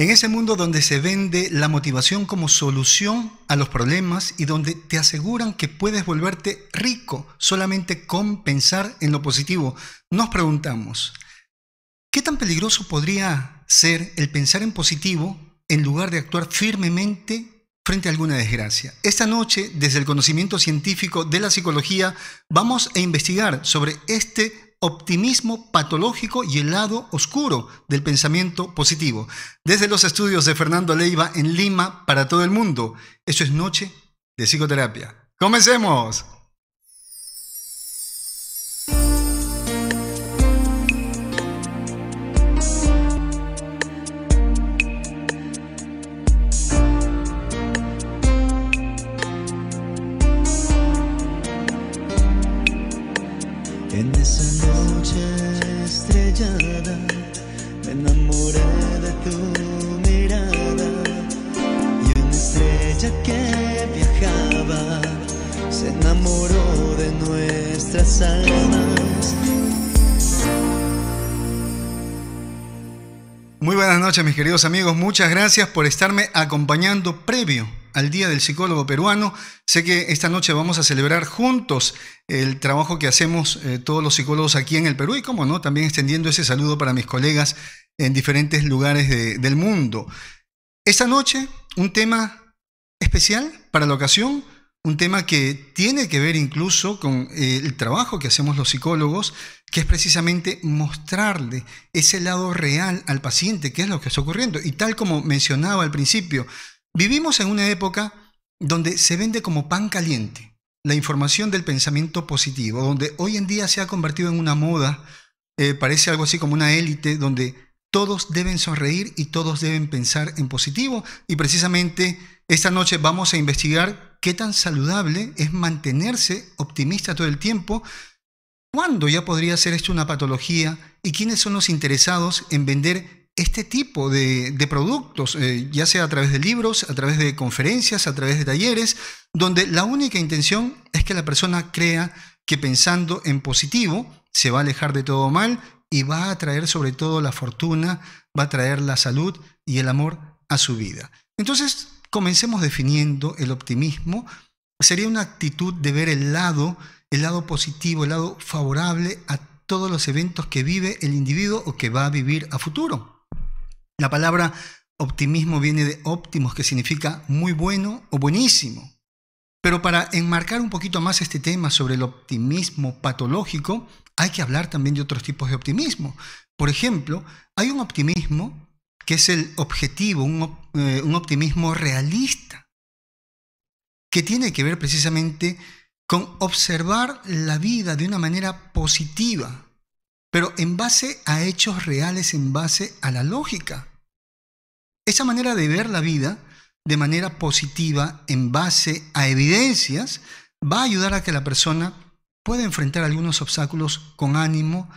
En ese mundo donde se vende la motivación como solución a los problemas y donde te aseguran que puedes volverte rico solamente con pensar en lo positivo, nos preguntamos, ¿qué tan peligroso podría ser el pensar en positivo en lugar de actuar firmemente frente a alguna desgracia. Esta noche, desde el conocimiento científico de la psicología, vamos a investigar sobre este optimismo patológico y el lado oscuro del pensamiento positivo. Desde los estudios de Fernando Leiva en Lima para todo el mundo. Eso es Noche de Psicoterapia. ¡Comencemos! que viajaba se enamoró de nuestras almas. Muy buenas noches mis queridos amigos, muchas gracias por estarme acompañando previo al Día del Psicólogo Peruano. Sé que esta noche vamos a celebrar juntos el trabajo que hacemos eh, todos los psicólogos aquí en el Perú y, como no, también extendiendo ese saludo para mis colegas en diferentes lugares del mundo. Esta noche, un tema especial para la ocasión, un tema que tiene que ver incluso con eh, el trabajo que hacemos los psicólogos, que es precisamente mostrarle ese lado real al paciente, qué es lo que está ocurriendo. Y tal como mencionaba al principio, vivimos en una época donde se vende como pan caliente la información del pensamiento positivo, donde hoy en día se ha convertido en una moda, eh, parece algo así como una élite, donde todos deben sonreír y todos deben pensar en positivo. Y precisamente esta noche vamos a investigar qué tan saludable es mantenerse optimista todo el tiempo, cuándo ya podría ser esto una patología y quiénes son los interesados en vender este tipo de, productos, eh, ya sea a través de libros, a través de conferencias, a través de talleres, donde la única intención es que la persona crea que pensando en positivo se va a alejar de todo mal y va a traer sobre todo la fortuna, va a traer la salud y el amor a su vida. Entonces, comencemos definiendo el optimismo. Sería una actitud de ver el lado, el lado positivo, el lado favorable a todos los eventos que vive el individuo o que va a vivir a futuro. La palabra optimismo viene de óptimos, que significa muy bueno o buenísimo. Pero para enmarcar un poquito más este tema sobre el optimismo patológico, hay que hablar también de otros tipos de optimismo. Por ejemplo, hay un optimismo que es el objetivo, eh, un, optimismo realista, que tiene que ver precisamente con observar la vida de una manera positiva, pero en base a hechos reales, en base a la lógica. Esa manera de ver la vida de manera positiva, en base a evidencias, va a ayudar a que la persona puede enfrentar algunos obstáculos con ánimo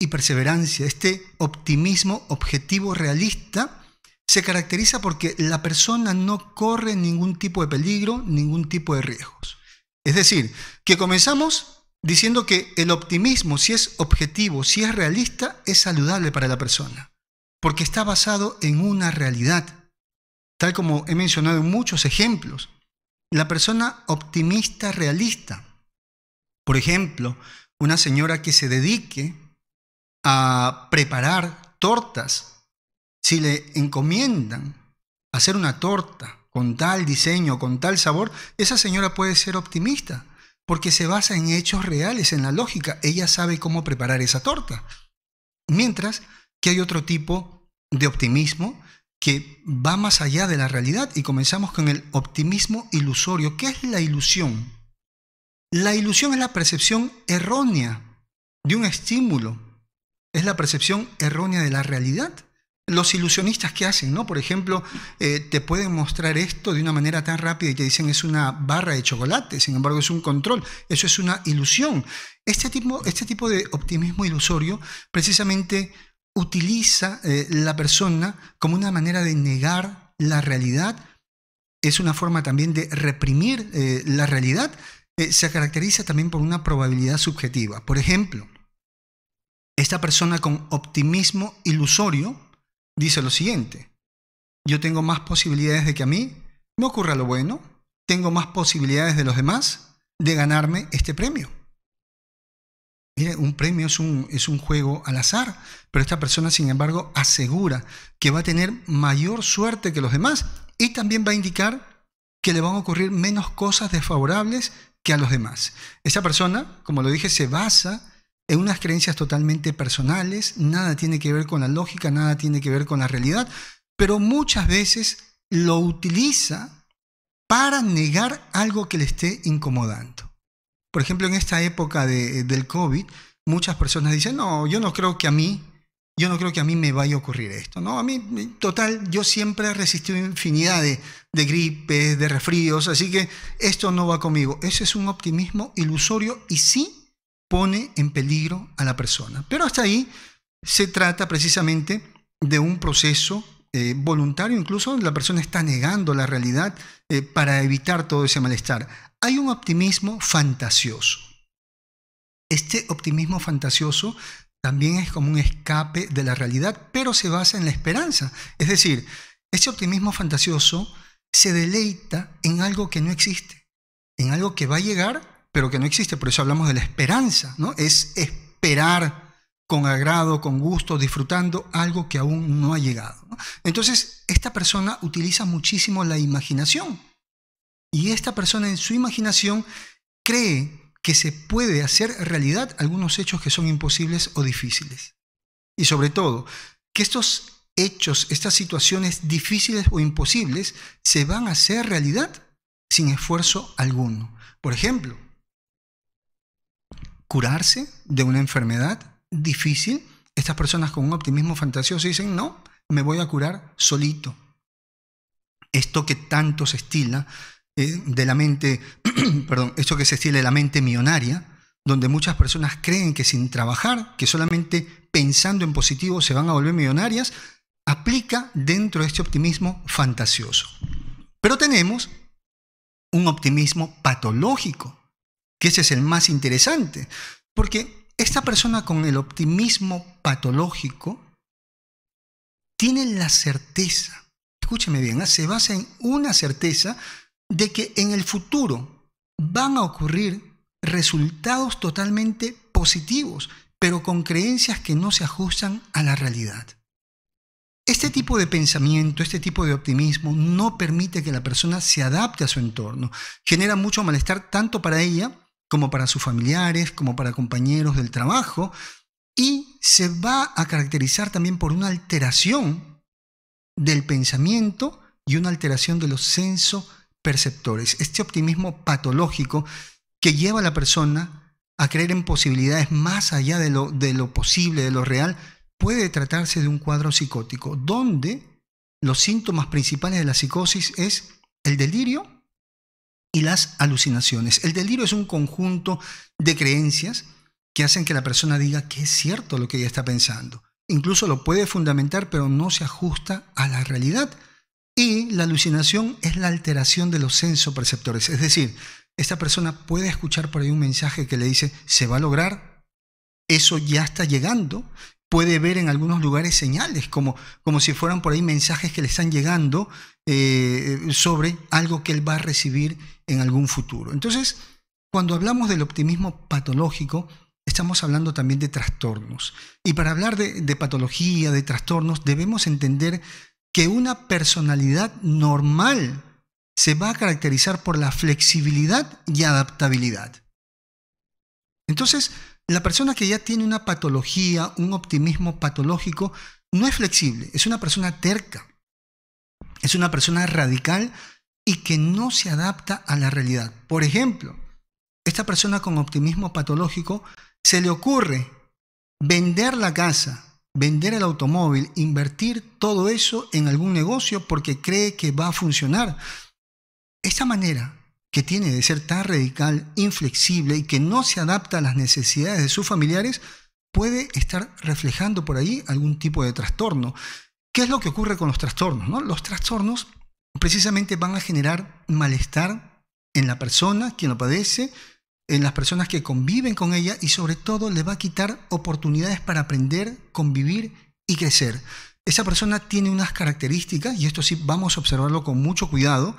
y perseverancia. Este optimismo objetivo realista se caracteriza porque la persona no corre ningún tipo de peligro, ningún tipo de riesgos. Es decir, que comenzamos diciendo que el optimismo, si es objetivo, si es realista, es saludable para la persona, porque está basado en una realidad, tal como he mencionado en muchos ejemplos. La persona optimista realista por ejemplo, una señora que se dedique a preparar tortas, si le encomiendan hacer una torta con tal diseño, con tal sabor, esa señora puede ser optimista, porque se basa en hechos reales, en la lógica. Ella sabe cómo preparar esa torta. Mientras que hay otro tipo de optimismo que va más allá de la realidad y comenzamos con el optimismo ilusorio. ¿Qué es la ilusión? La ilusión es la percepción errónea de un estímulo, es la percepción errónea de la realidad. Los ilusionistas que hacen, ¿no? Por ejemplo, eh, te pueden mostrar esto de una manera tan rápida y te dicen es una barra de chocolate, sin embargo es un control, eso es una ilusión. Este tipo, este tipo de optimismo ilusorio precisamente utiliza eh, la persona como una manera de negar la realidad, es una forma también de reprimir eh, la realidad eh, se caracteriza también por una probabilidad subjetiva. Por ejemplo, esta persona con optimismo ilusorio dice lo siguiente, yo tengo más posibilidades de que a mí me ocurra lo bueno, tengo más posibilidades de los demás de ganarme este premio. Mire, un premio es un, es un juego al azar, pero esta persona, sin embargo, asegura que va a tener mayor suerte que los demás y también va a indicar que le van a ocurrir menos cosas desfavorables que a los demás. Esa persona, como lo dije, se basa en unas creencias totalmente personales, nada tiene que ver con la lógica, nada tiene que ver con la realidad, pero muchas veces lo utiliza para negar algo que le esté incomodando. Por ejemplo, en esta época de, del COVID, muchas personas dicen, no, yo no creo que a mí yo no creo que a mí me vaya a ocurrir esto, ¿no? A mí, total, yo siempre he resistido infinidad de, gripes, de resfríos, así que esto no va conmigo. Ese es un optimismo ilusorio y sí pone en peligro a la persona. Pero hasta ahí se trata precisamente de un proceso eh, voluntario, incluso la persona está negando la realidad eh, para evitar todo ese malestar. Hay un optimismo fantasioso. Este optimismo fantasioso también es como un escape de la realidad, pero se basa en la esperanza. Es decir, ese optimismo fantasioso se deleita en algo que no existe, en algo que va a llegar, pero que no existe. Por eso hablamos de la esperanza, ¿no? Es esperar con agrado, con gusto, disfrutando algo que aún no ha llegado. Entonces, esta persona utiliza muchísimo la imaginación. Y esta persona en su imaginación cree que se puede hacer realidad algunos hechos que son imposibles o difíciles. Y sobre todo, que estos hechos, estas situaciones difíciles o imposibles, se van a hacer realidad sin esfuerzo alguno. Por ejemplo, curarse de una enfermedad difícil. Estas personas con un optimismo fantasioso dicen, no, me voy a curar solito. Esto que tanto se estila eh, de la mente perdón, esto que se estile la mente millonaria, donde muchas personas creen que sin trabajar, que solamente pensando en positivo se van a volver millonarias, aplica dentro de este optimismo fantasioso. Pero tenemos un optimismo patológico, que ese es el más interesante, porque esta persona con el optimismo patológico tiene la certeza, escúcheme bien, ¿eh? se basa en una certeza de que en el futuro van a ocurrir resultados totalmente positivos, pero con creencias que no se ajustan a la realidad. Este tipo de pensamiento, este tipo de optimismo no permite que la persona se adapte a su entorno. Genera mucho malestar tanto para ella como para sus familiares, como para compañeros del trabajo, y se va a caracterizar también por una alteración del pensamiento y una alteración de los sensos perceptores, este optimismo patológico que lleva a la persona a creer en posibilidades más allá de lo, posible, de lo real, puede tratarse de un cuadro psicótico, donde los síntomas principales de la psicosis es el delirio y las alucinaciones. El delirio es un conjunto de creencias que hacen que la persona diga que es cierto lo que ella está pensando. Incluso lo puede fundamentar, pero no se ajusta a la realidad. Y la alucinación es la alteración de los sensoperceptores. Es decir, esta persona puede escuchar por ahí un mensaje que le dice, se va a lograr, eso ya está llegando. Puede ver en algunos lugares señales, como, como si fueran por ahí mensajes que le están llegando eh, sobre algo que él va a recibir en algún futuro. Entonces, cuando hablamos del optimismo patológico, estamos hablando también de trastornos. Y para hablar de patología, de trastornos, debemos entender que una personalidad normal se va a caracterizar por la flexibilidad y adaptabilidad. Entonces, la persona que ya tiene una patología, un optimismo patológico, no es flexible, es una persona terca, es una persona radical y que no se adapta a la realidad. Por ejemplo, esta persona con optimismo patológico se le ocurre vender la casa vender el automóvil, invertir todo eso en algún negocio porque cree que va a funcionar. Esa manera que tiene de ser tan radical, inflexible y que no se adapta a las necesidades de sus familiares, puede estar reflejando por ahí algún tipo de trastorno. ¿Qué es lo que ocurre con los trastornos? No? Los trastornos precisamente van a generar malestar en la persona, quien lo padece, en las personas que conviven con ella y sobre todo le va a quitar oportunidades para aprender, convivir y crecer. Esa persona tiene unas características, y esto sí vamos a observarlo con mucho cuidado,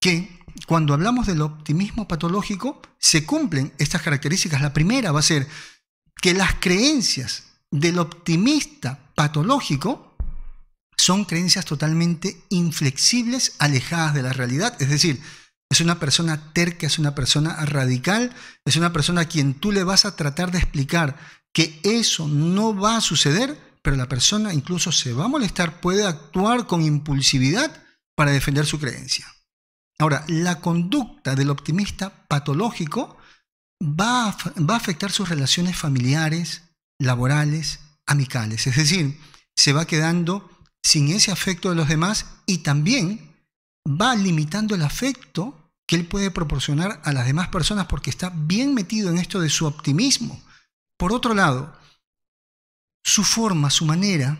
que cuando hablamos del optimismo patológico se cumplen estas características. La primera va a ser que las creencias del optimista patológico son creencias totalmente inflexibles, alejadas de la realidad, es decir, es una persona terca, es una persona radical, es una persona a quien tú le vas a tratar de explicar que eso no va a suceder, pero la persona incluso se va a molestar, puede actuar con impulsividad para defender su creencia. Ahora, la conducta del optimista patológico va a, afectar sus relaciones familiares, laborales, amicales. Es decir, se va quedando sin ese afecto de los demás y también va limitando el afecto que él puede proporcionar a las demás personas porque está bien metido en esto de su optimismo. Por otro lado, su forma, su manera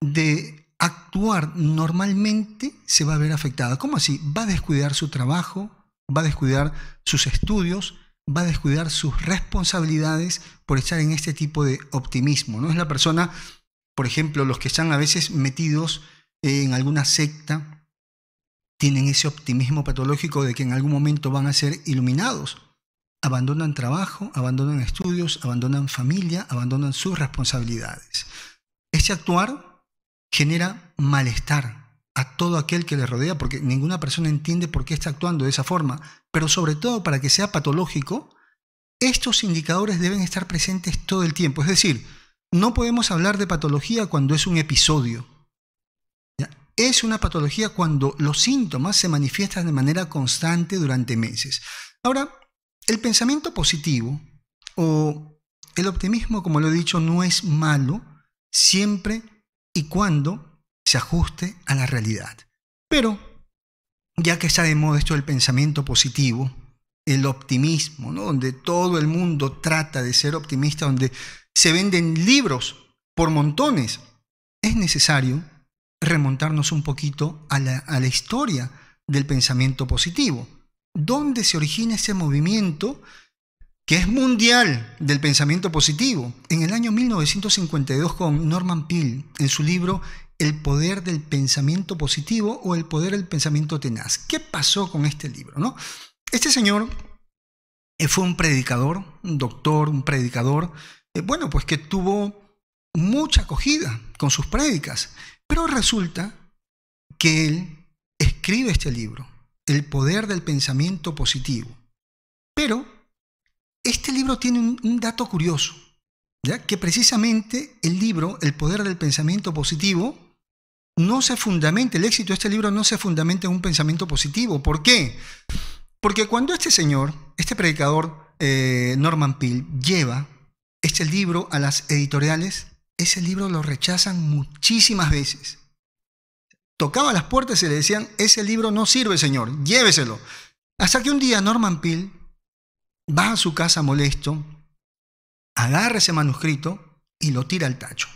de actuar normalmente se va a ver afectada. ¿Cómo así? Va a descuidar su trabajo, va a descuidar sus estudios, va a descuidar sus responsabilidades por estar en este tipo de optimismo. No es la persona, por ejemplo, los que están a veces metidos en alguna secta tienen ese optimismo patológico de que en algún momento van a ser iluminados. Abandonan trabajo, abandonan estudios, abandonan familia, abandonan sus responsabilidades. Este actuar genera malestar a todo aquel que le rodea, porque ninguna persona entiende por qué está actuando de esa forma, pero sobre todo para que sea patológico, estos indicadores deben estar presentes todo el tiempo. Es decir, no podemos hablar de patología cuando es un episodio, es una patología cuando los síntomas se manifiestan de manera constante durante meses. Ahora, el pensamiento positivo o el optimismo, como lo he dicho, no es malo siempre y cuando se ajuste a la realidad. Pero, ya que está de moda esto del pensamiento positivo, el optimismo, donde todo el mundo trata de ser optimista, donde se venden libros por montones, es necesario remontarnos un poquito a la, historia del pensamiento positivo. ¿Dónde se origina ese movimiento que es mundial del pensamiento positivo? En el año 1952 con Norman Peel en su libro El poder del pensamiento positivo o El poder del pensamiento tenaz. ¿Qué pasó con este libro? No? Este señor eh, fue un predicador, un doctor, un predicador, eh, bueno, pues que tuvo mucha acogida con sus prédicas. Pero resulta que él escribe este libro, El poder del pensamiento positivo. Pero este libro tiene un, dato curioso, ¿ya? que precisamente el libro, El poder del pensamiento positivo, no se fundamenta, el éxito de este libro no se fundamenta en un pensamiento positivo. ¿Por qué? Porque cuando este señor, este predicador eh, Norman Peel, lleva este libro a las editoriales, ese libro lo rechazan muchísimas veces. Tocaba las puertas y le decían, ese libro no sirve, señor, lléveselo. Hasta que un día Norman Peel va a su casa molesto, agarra ese manuscrito y lo tira al tacho.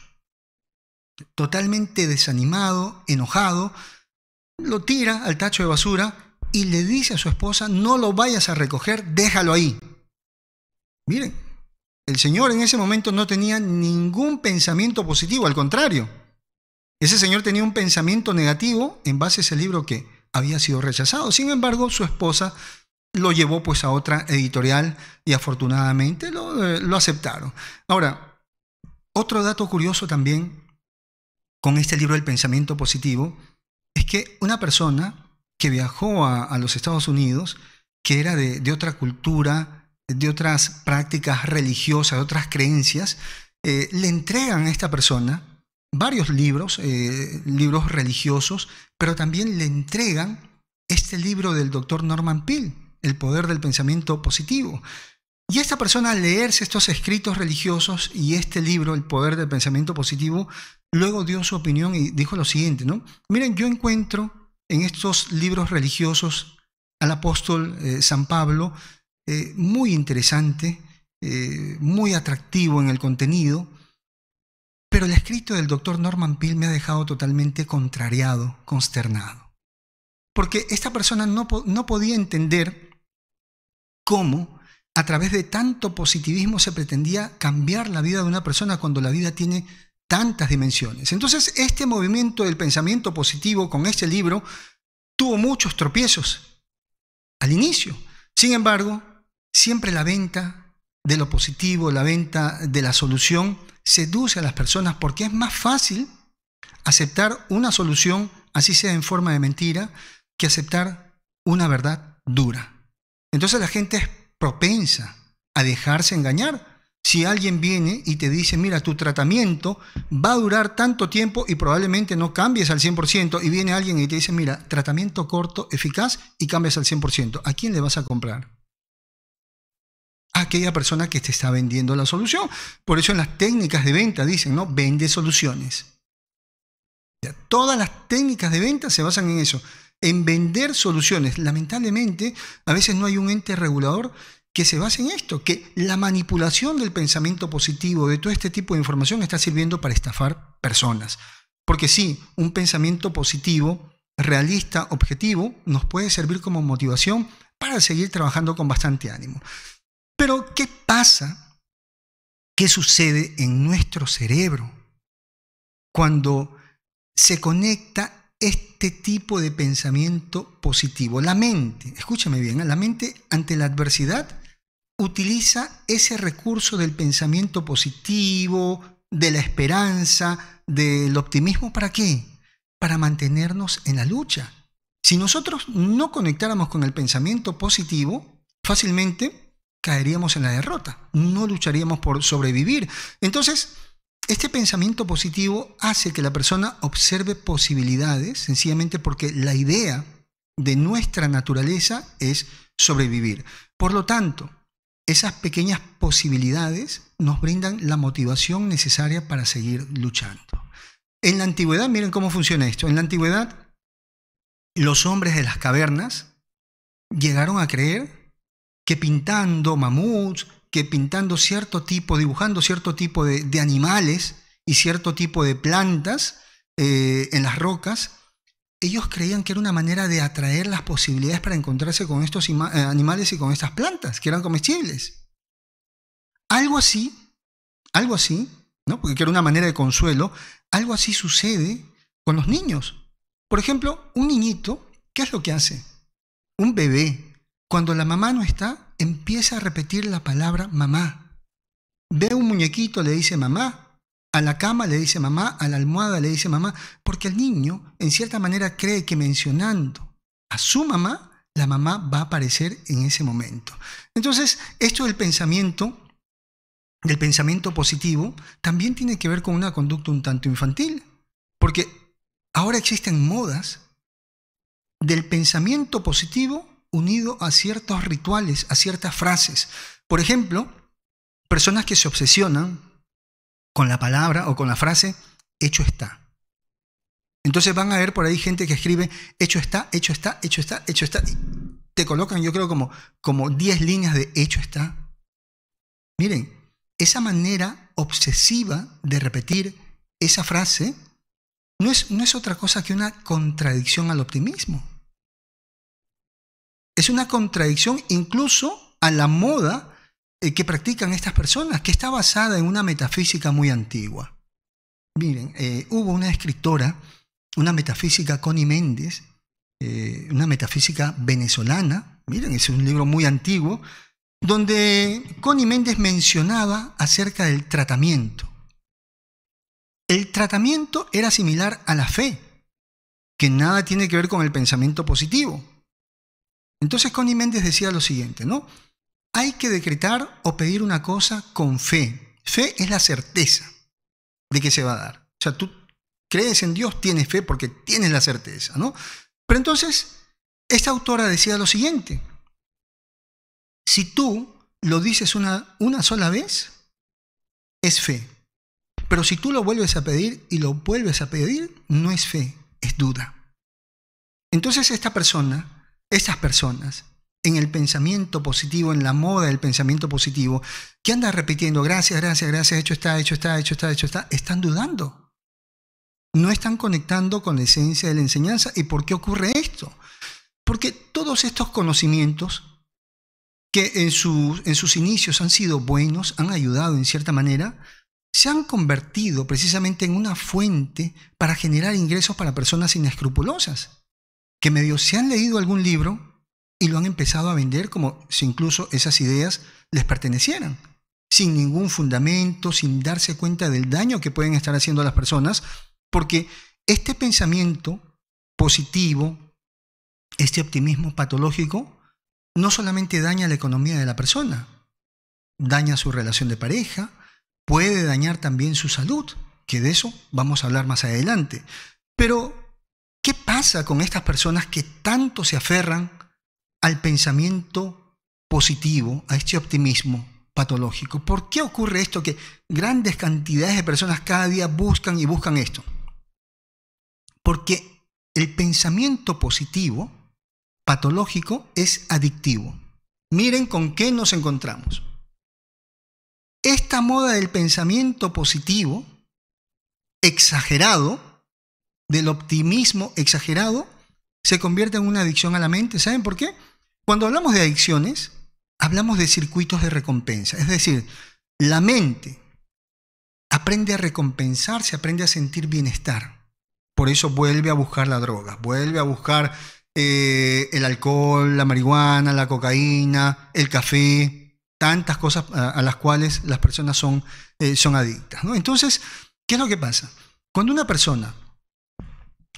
Totalmente desanimado, enojado, lo tira al tacho de basura y le dice a su esposa, no lo vayas a recoger, déjalo ahí. Miren, el señor en ese momento no tenía ningún pensamiento positivo, al contrario. Ese señor tenía un pensamiento negativo en base a ese libro que había sido rechazado. Sin embargo, su esposa lo llevó pues a otra editorial y afortunadamente lo, eh, aceptaron. Ahora, otro dato curioso también con este libro El pensamiento positivo es que una persona que viajó a, los Estados Unidos, que era de otra cultura, de otras prácticas religiosas, de otras creencias, eh, le entregan a esta persona varios libros, eh, libros religiosos, pero también le entregan este libro del doctor Norman Peel, El poder del pensamiento positivo. Y esta persona al leerse estos escritos religiosos y este libro, El poder del pensamiento positivo, luego dio su opinión y dijo lo siguiente, ¿no? Miren, yo encuentro en estos libros religiosos al apóstol eh, San Pablo eh, muy interesante, eh, muy atractivo en el contenido, pero el escrito del doctor Norman Peel me ha dejado totalmente contrariado, consternado. Porque esta persona no, no podía entender cómo a través de tanto positivismo se pretendía cambiar la vida de una persona cuando la vida tiene tantas dimensiones. Entonces, este movimiento del pensamiento positivo con este libro tuvo muchos tropiezos al inicio. Sin embargo, Siempre la venta de lo positivo, la venta de la solución, seduce a las personas porque es más fácil aceptar una solución, así sea en forma de mentira, que aceptar una verdad dura. Entonces la gente es propensa a dejarse engañar. Si alguien viene y te dice, mira, tu tratamiento va a durar tanto tiempo y probablemente no cambies al 100%, y viene alguien y te dice, mira, tratamiento corto, eficaz, y cambias al 100%, ¿a quién le vas a comprar? aquella persona que te está vendiendo la solución. Por eso en las técnicas de venta dicen, ¿no? Vende soluciones. todas las técnicas de venta se basan en eso, en vender soluciones. Lamentablemente, a veces no hay un ente regulador que se base en esto, que la manipulación del pensamiento positivo, de todo este tipo de información, está sirviendo para estafar personas. Porque sí, un pensamiento positivo, realista, objetivo, nos puede servir como motivación para seguir trabajando con bastante ánimo. Pero ¿qué pasa? ¿Qué sucede en nuestro cerebro cuando se conecta este tipo de pensamiento positivo? La mente, escúchame bien, ¿eh? la mente ante la adversidad utiliza ese recurso del pensamiento positivo, de la esperanza, del optimismo, ¿para qué? Para mantenernos en la lucha. Si nosotros no conectáramos con el pensamiento positivo, fácilmente caeríamos en la derrota, no lucharíamos por sobrevivir. Entonces, este pensamiento positivo hace que la persona observe posibilidades, sencillamente porque la idea de nuestra naturaleza es sobrevivir. Por lo tanto, esas pequeñas posibilidades nos brindan la motivación necesaria para seguir luchando. En la antigüedad, miren cómo funciona esto, en la antigüedad los hombres de las cavernas llegaron a creer que pintando mamuts, que pintando cierto tipo, dibujando cierto tipo de, animales y cierto tipo de plantas eh, en las rocas, ellos creían que era una manera de atraer las posibilidades para encontrarse con estos eh, animales y con estas plantas, que eran comestibles. Algo así, algo así, ¿no? porque era una manera de consuelo, algo así sucede con los niños. Por ejemplo, un niñito, ¿qué es lo que hace? Un bebé cuando la mamá no está, empieza a repetir la palabra mamá. Ve un muñequito, le dice mamá. A la cama le dice mamá, a la almohada le dice mamá, porque el niño en cierta manera cree que mencionando a su mamá, la mamá va a aparecer en ese momento. Entonces, esto del pensamiento, del pensamiento positivo, también tiene que ver con una conducta un tanto infantil, porque ahora existen modas del pensamiento positivo unido a ciertos rituales, a ciertas frases. Por ejemplo, personas que se obsesionan con la palabra o con la frase, hecho está. Entonces van a ver por ahí gente que escribe, hecho está, hecho está, hecho está, hecho está. te colocan, yo creo, como, como 10 líneas de hecho está. Miren, esa manera obsesiva de repetir esa frase no es, no es otra cosa que una contradicción al optimismo. Es una contradicción incluso a la moda eh, que practican estas personas, que está basada en una metafísica muy antigua. Miren, eh, hubo una escritora, una metafísica Connie Méndez, eh, una metafísica venezolana, miren, es un libro muy antiguo, donde Connie Méndez mencionaba acerca del tratamiento. El tratamiento era similar a la fe, que nada tiene que ver con el pensamiento positivo. Entonces Connie Méndez decía lo siguiente, ¿no? Hay que decretar o pedir una cosa con fe. Fe es la certeza de que se va a dar. O sea, tú crees en Dios, tienes fe porque tienes la certeza, ¿no? Pero entonces, esta autora decía lo siguiente. Si tú lo dices una, una sola vez, es fe. Pero si tú lo vuelves a pedir y lo vuelves a pedir, no es fe, es duda. Entonces esta persona estas personas en el pensamiento positivo, en la moda del pensamiento positivo, que andan repitiendo gracias, gracias, gracias, hecho está, hecho está, hecho está, hecho está, están dudando. No están conectando con la esencia de la enseñanza. ¿Y por qué ocurre esto? Porque todos estos conocimientos que en sus inicios han sido buenos, han ayudado en cierta manera, se han convertido precisamente en una fuente para generar ingresos para personas inescrupulosas que medio se han leído algún libro y lo han empezado a vender como si incluso esas ideas les pertenecieran, sin ningún fundamento, sin darse cuenta del daño que pueden estar haciendo a las personas, porque este pensamiento positivo, este optimismo patológico, no solamente daña la economía de la persona, daña su relación de pareja, puede dañar también su salud, que de eso vamos a hablar más adelante. Pero ¿Qué pasa con estas personas que tanto se aferran al pensamiento positivo, a este optimismo patológico? ¿Por qué ocurre esto que grandes cantidades de personas cada día buscan y buscan esto? Porque el pensamiento positivo, patológico, es adictivo. Miren con qué nos encontramos. Esta moda del pensamiento positivo, exagerado, del optimismo exagerado se convierte en una adicción a la mente. ¿Saben por qué? Cuando hablamos de adicciones, hablamos de circuitos de recompensa. Es decir, la mente aprende a recompensarse, aprende a sentir bienestar. Por eso vuelve a buscar la droga, vuelve a buscar eh, el alcohol, la marihuana, la cocaína, el café, tantas cosas a, las cuales las personas son, eh, son adictas. Entonces, ¿qué es lo que pasa? Cuando una persona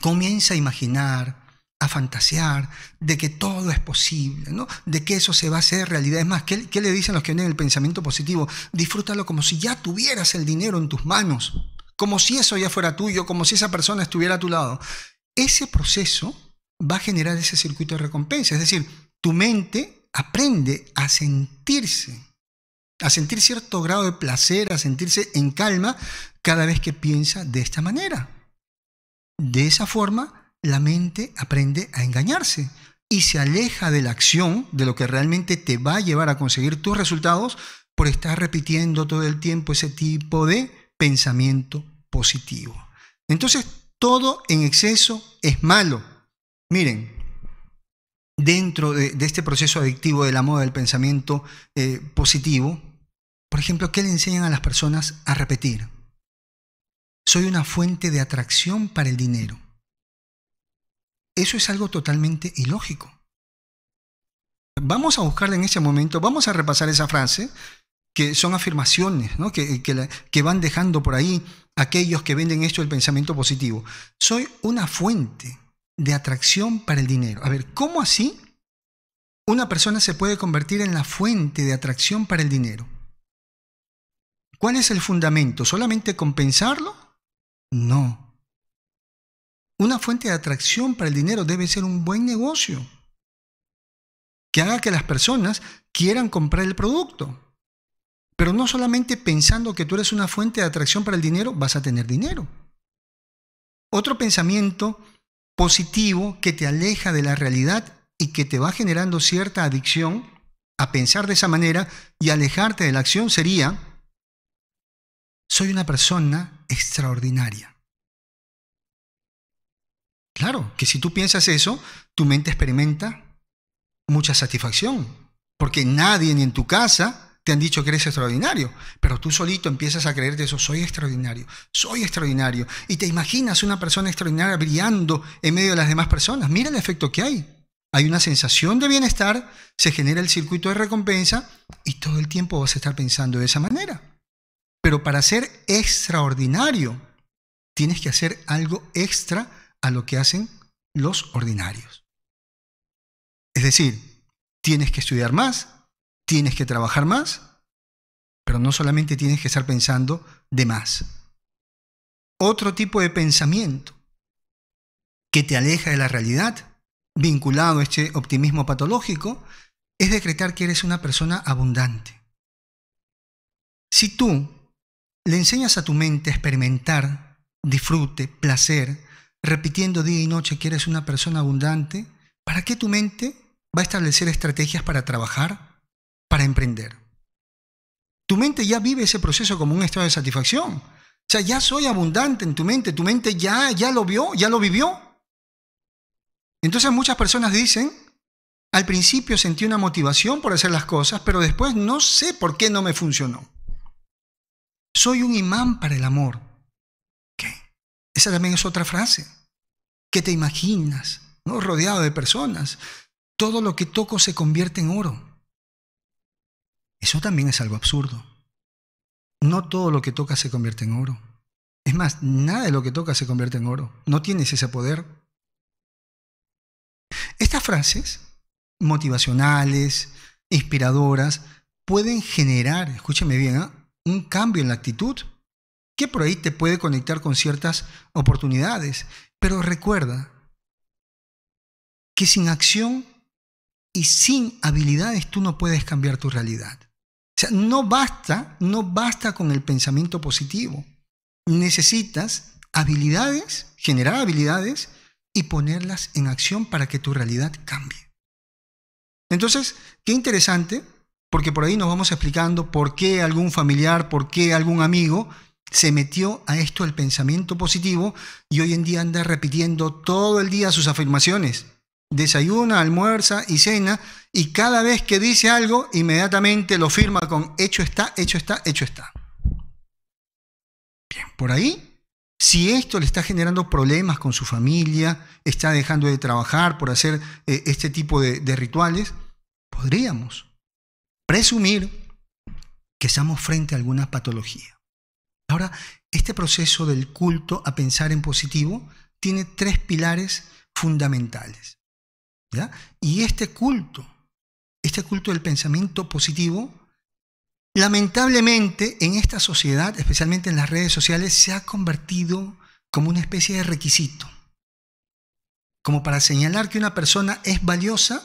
comienza a imaginar, a fantasear de que todo es posible, de que eso se va a hacer realidad. Es más, ¿qué, le dicen los que tienen el pensamiento positivo? Disfrútalo como si ya tuvieras el dinero en tus manos, como si eso ya fuera tuyo, como si esa persona estuviera a tu lado. Ese proceso va a generar ese circuito de recompensa, es decir, tu mente aprende a sentirse, a sentir cierto grado de placer, a sentirse en calma cada vez que piensa de esta manera. De esa forma, la mente aprende a engañarse y se aleja de la acción, de lo que realmente te va a llevar a conseguir tus resultados, por estar repitiendo todo el tiempo ese tipo de pensamiento positivo. Entonces, todo en exceso es malo. Miren, dentro de, este proceso adictivo de la moda del pensamiento eh, positivo, por ejemplo, ¿qué le enseñan a las personas a repetir? Soy una fuente de atracción para el dinero. Eso es algo totalmente ilógico. Vamos a buscarla en ese momento, vamos a repasar esa frase, que son afirmaciones ¿no? que, que van dejando por ahí aquellos que venden esto del pensamiento positivo. Soy una fuente de atracción para el dinero. A ver, ¿cómo así una persona se puede convertir en la fuente de atracción para el dinero? ¿Cuál es el fundamento? ¿Solamente compensarlo? No. Una fuente de atracción para el dinero debe ser un buen negocio que haga que las personas quieran comprar el producto. Pero no solamente pensando que tú eres una fuente de atracción para el dinero, vas a tener dinero. Otro pensamiento positivo que te aleja de la realidad y que te va generando cierta adicción a pensar de esa manera y alejarte de la acción sería, soy una persona extraordinaria. Claro, que si tú piensas eso, tu mente experimenta mucha satisfacción, porque nadie ni en tu casa te han dicho que eres extraordinario, pero tú solito empiezas a creerte eso, soy extraordinario, soy extraordinario, y te imaginas una persona extraordinaria brillando en medio de las demás personas, mira el efecto que hay. Hay una sensación de bienestar, se genera el circuito de recompensa y todo el tiempo vas a estar pensando de esa manera. Pero para ser extraordinario, tienes que hacer algo extra a lo que hacen los ordinarios. Es decir, tienes que estudiar más, tienes que trabajar más, pero no solamente tienes que estar pensando de más. Otro tipo de pensamiento que te aleja de la realidad, vinculado a este optimismo patológico, es decretar que eres una persona abundante. Si tú le enseñas a tu mente a experimentar disfrute, placer, repitiendo día y noche que eres una persona abundante, ¿para qué tu mente va a establecer estrategias para trabajar, para emprender? Tu mente ya vive ese proceso como un estado de satisfacción. O sea, ya soy abundante en tu mente, tu mente ya, ya lo vio, ya lo vivió. Entonces muchas personas dicen, al principio sentí una motivación por hacer las cosas, pero después no sé por qué no me funcionó. Soy un imán para el amor. ¿Qué? Esa también es otra frase. ¿Qué te imaginas? ¿No? Rodeado de personas. Todo lo que toco se convierte en oro. Eso también es algo absurdo. No todo lo que toca se convierte en oro. Es más, nada de lo que toca se convierte en oro. No tienes ese poder. Estas frases motivacionales, inspiradoras, pueden generar, escúchame bien, ¿eh? un cambio en la actitud que por ahí te puede conectar con ciertas oportunidades. Pero recuerda que sin acción y sin habilidades tú no puedes cambiar tu realidad. O sea, no basta, no basta con el pensamiento positivo. Necesitas habilidades, generar habilidades y ponerlas en acción para que tu realidad cambie. Entonces, qué interesante porque por ahí nos vamos explicando por qué algún familiar, por qué algún amigo se metió a esto el pensamiento positivo y hoy en día anda repitiendo todo el día sus afirmaciones. Desayuna, almuerza y cena y cada vez que dice algo inmediatamente lo firma con hecho está, hecho está, hecho está. Bien, por ahí si esto le está generando problemas con su familia, está dejando de trabajar por hacer eh, este tipo de, de rituales, podríamos presumir que estamos frente a alguna patología. Ahora, este proceso del culto a pensar en positivo tiene tres pilares fundamentales. Y este culto, este culto del pensamiento positivo, lamentablemente en esta sociedad, especialmente en las redes sociales, se ha convertido como una especie de requisito. Como para señalar que una persona es valiosa,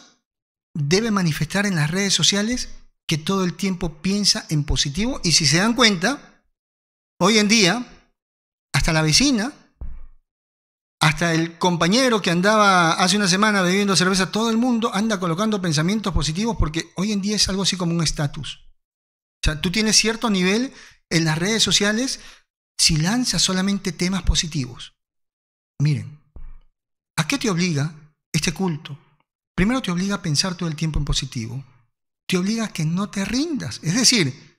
debe manifestar en las redes sociales que todo el tiempo piensa en positivo y si se dan cuenta, hoy en día, hasta la vecina, hasta el compañero que andaba hace una semana bebiendo cerveza, todo el mundo anda colocando pensamientos positivos porque hoy en día es algo así como un estatus. O sea, tú tienes cierto nivel en las redes sociales si lanzas solamente temas positivos. Miren, ¿a qué te obliga este culto? Primero te obliga a pensar todo el tiempo en positivo te obliga a que no te rindas. Es decir,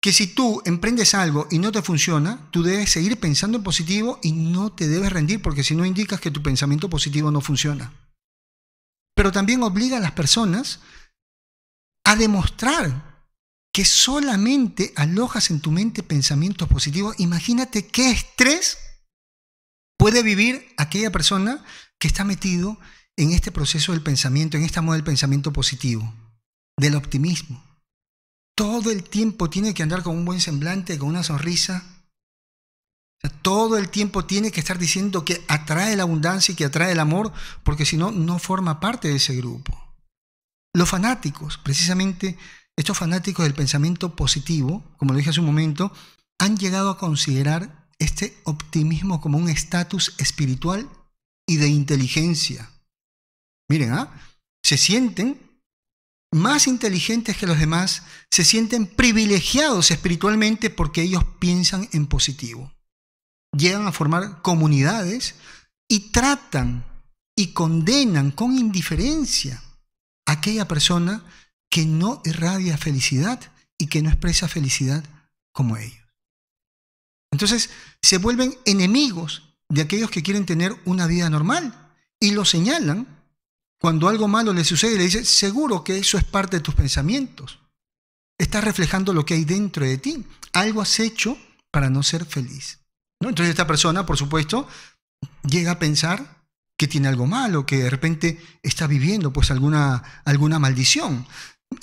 que si tú emprendes algo y no te funciona, tú debes seguir pensando en positivo y no te debes rendir porque si no indicas que tu pensamiento positivo no funciona. Pero también obliga a las personas a demostrar que solamente alojas en tu mente pensamientos positivos. Imagínate qué estrés puede vivir aquella persona que está metido en este proceso del pensamiento, en esta moda del pensamiento positivo del optimismo. Todo el tiempo tiene que andar con un buen semblante, con una sonrisa. todo el tiempo tiene que estar diciendo que atrae la abundancia y que atrae el amor, porque si no, no forma parte de ese grupo. Los fanáticos, precisamente estos fanáticos del pensamiento positivo, como lo dije hace un momento, han llegado a considerar este optimismo como un estatus espiritual y de inteligencia. Miren, ¿ah? se sienten más inteligentes que los demás se sienten privilegiados espiritualmente porque ellos piensan en positivo. Llegan a formar comunidades y tratan y condenan con indiferencia a aquella persona que no irradia felicidad y que no expresa felicidad como ellos. Entonces se vuelven enemigos de aquellos que quieren tener una vida normal y lo señalan cuando algo malo le sucede, le dice, seguro que eso es parte de tus pensamientos. Estás reflejando lo que hay dentro de ti. Algo has hecho para no ser feliz. ¿no? Entonces esta persona, por supuesto, llega a pensar que tiene algo malo, que de repente está viviendo pues alguna, alguna maldición.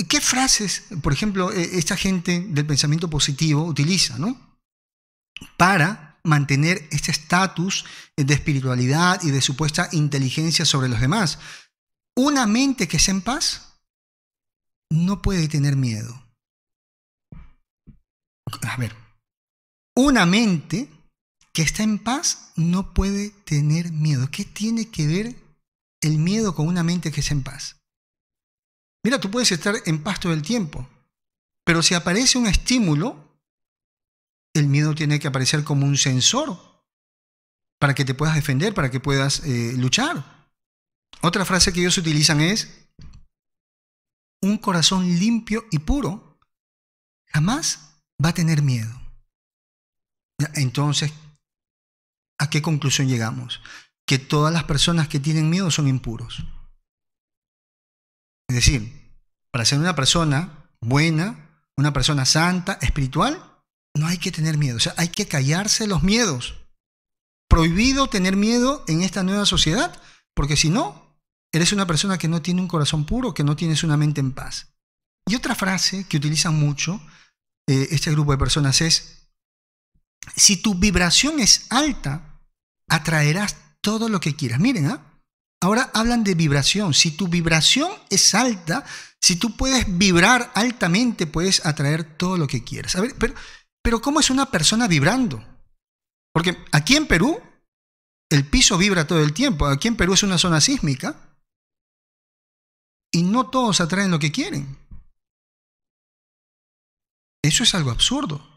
¿Qué frases, por ejemplo, e, esta gente del pensamiento positivo utiliza, ¿no? Para mantener este estatus de espiritualidad y de supuesta inteligencia sobre los demás. Una mente que es en paz no puede tener miedo. A ver, una mente que está en paz no puede tener miedo. ¿Qué tiene que ver el miedo con una mente que está en paz? Mira, tú puedes estar en paz todo el tiempo, pero si aparece un estímulo, el miedo tiene que aparecer como un sensor para que te puedas defender, para que puedas eh, luchar. Otra frase que ellos utilizan es, un corazón limpio y puro jamás va a tener miedo. Entonces, ¿a qué conclusión llegamos? Que todas las personas que tienen miedo son impuros. Es decir, para ser una persona buena, una persona santa, espiritual, no hay que tener miedo. O sea, hay que callarse los miedos. Prohibido tener miedo en esta nueva sociedad, porque si no, Eres una persona que no tiene un corazón puro, que no tienes una mente en paz. Y otra frase que utilizan mucho eh, este grupo de personas es, si tu vibración es alta, atraerás todo lo que quieras. Miren, ¿ah? Ahora hablan de vibración. Si tu vibración es alta, si tú puedes vibrar altamente, puedes atraer todo lo que quieras. A ver, pero, pero ¿cómo es una persona vibrando? Porque aquí en Perú, el piso vibra todo el tiempo. Aquí en Perú es una zona sísmica y no todos atraen lo que quieren. Eso es algo absurdo.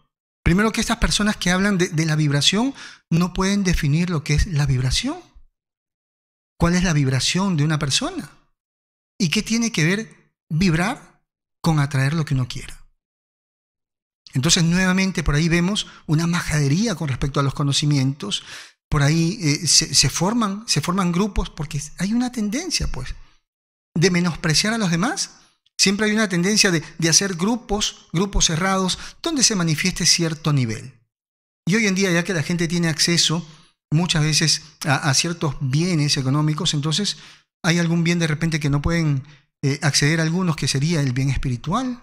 Primero que estas personas que hablan de, la vibración no pueden definir lo que es la vibración. ¿Cuál es la vibración de una persona? ¿Y qué tiene que ver vibrar con atraer lo que uno quiera? Entonces, nuevamente por ahí vemos una majadería con respecto a los conocimientos. Por ahí eh, se, forman, se forman grupos porque hay una tendencia, pues de menospreciar a los demás. Siempre hay una tendencia de, hacer grupos, grupos cerrados, donde se manifieste cierto nivel. Y hoy en día, ya que la gente tiene acceso muchas veces a, ciertos bienes económicos, entonces hay algún bien de repente que no pueden eh, acceder a algunos, que sería el bien espiritual,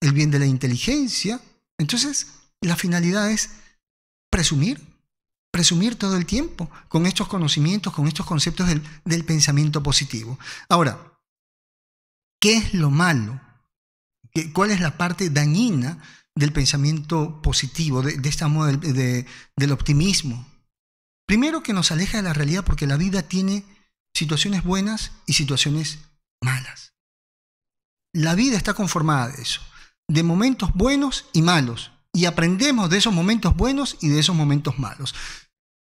el bien de la inteligencia. Entonces, la finalidad es presumir, presumir todo el tiempo con estos conocimientos, con estos conceptos del, pensamiento positivo. Ahora, ¿qué es lo malo? ¿Cuál es la parte dañina del pensamiento positivo, de, esta del optimismo? Primero que nos aleja de la realidad porque la vida tiene situaciones buenas y situaciones malas. La vida está conformada de eso, de momentos buenos y malos, y aprendemos de esos momentos buenos y de esos momentos malos.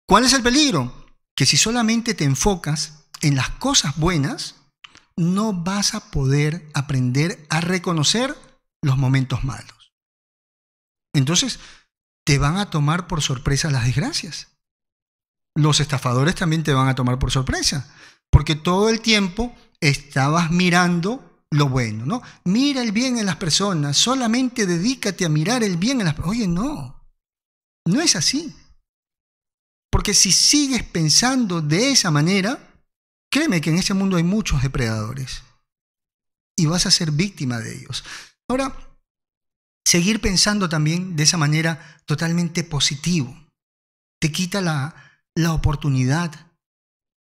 ¿Cuál es el peligro? Que si solamente te enfocas en las cosas buenas, no vas a poder aprender a reconocer los momentos malos. Entonces, te van a tomar por sorpresa las desgracias. Los estafadores también te van a tomar por sorpresa, porque todo el tiempo estabas mirando lo bueno, ¿no? Mira el bien en las personas, solamente dedícate a mirar el bien en las personas. Oye, no, no es así. Porque si sigues pensando de esa manera, créeme que en ese mundo hay muchos depredadores y vas a ser víctima de ellos. Ahora, seguir pensando también de esa manera totalmente positivo te quita la, oportunidad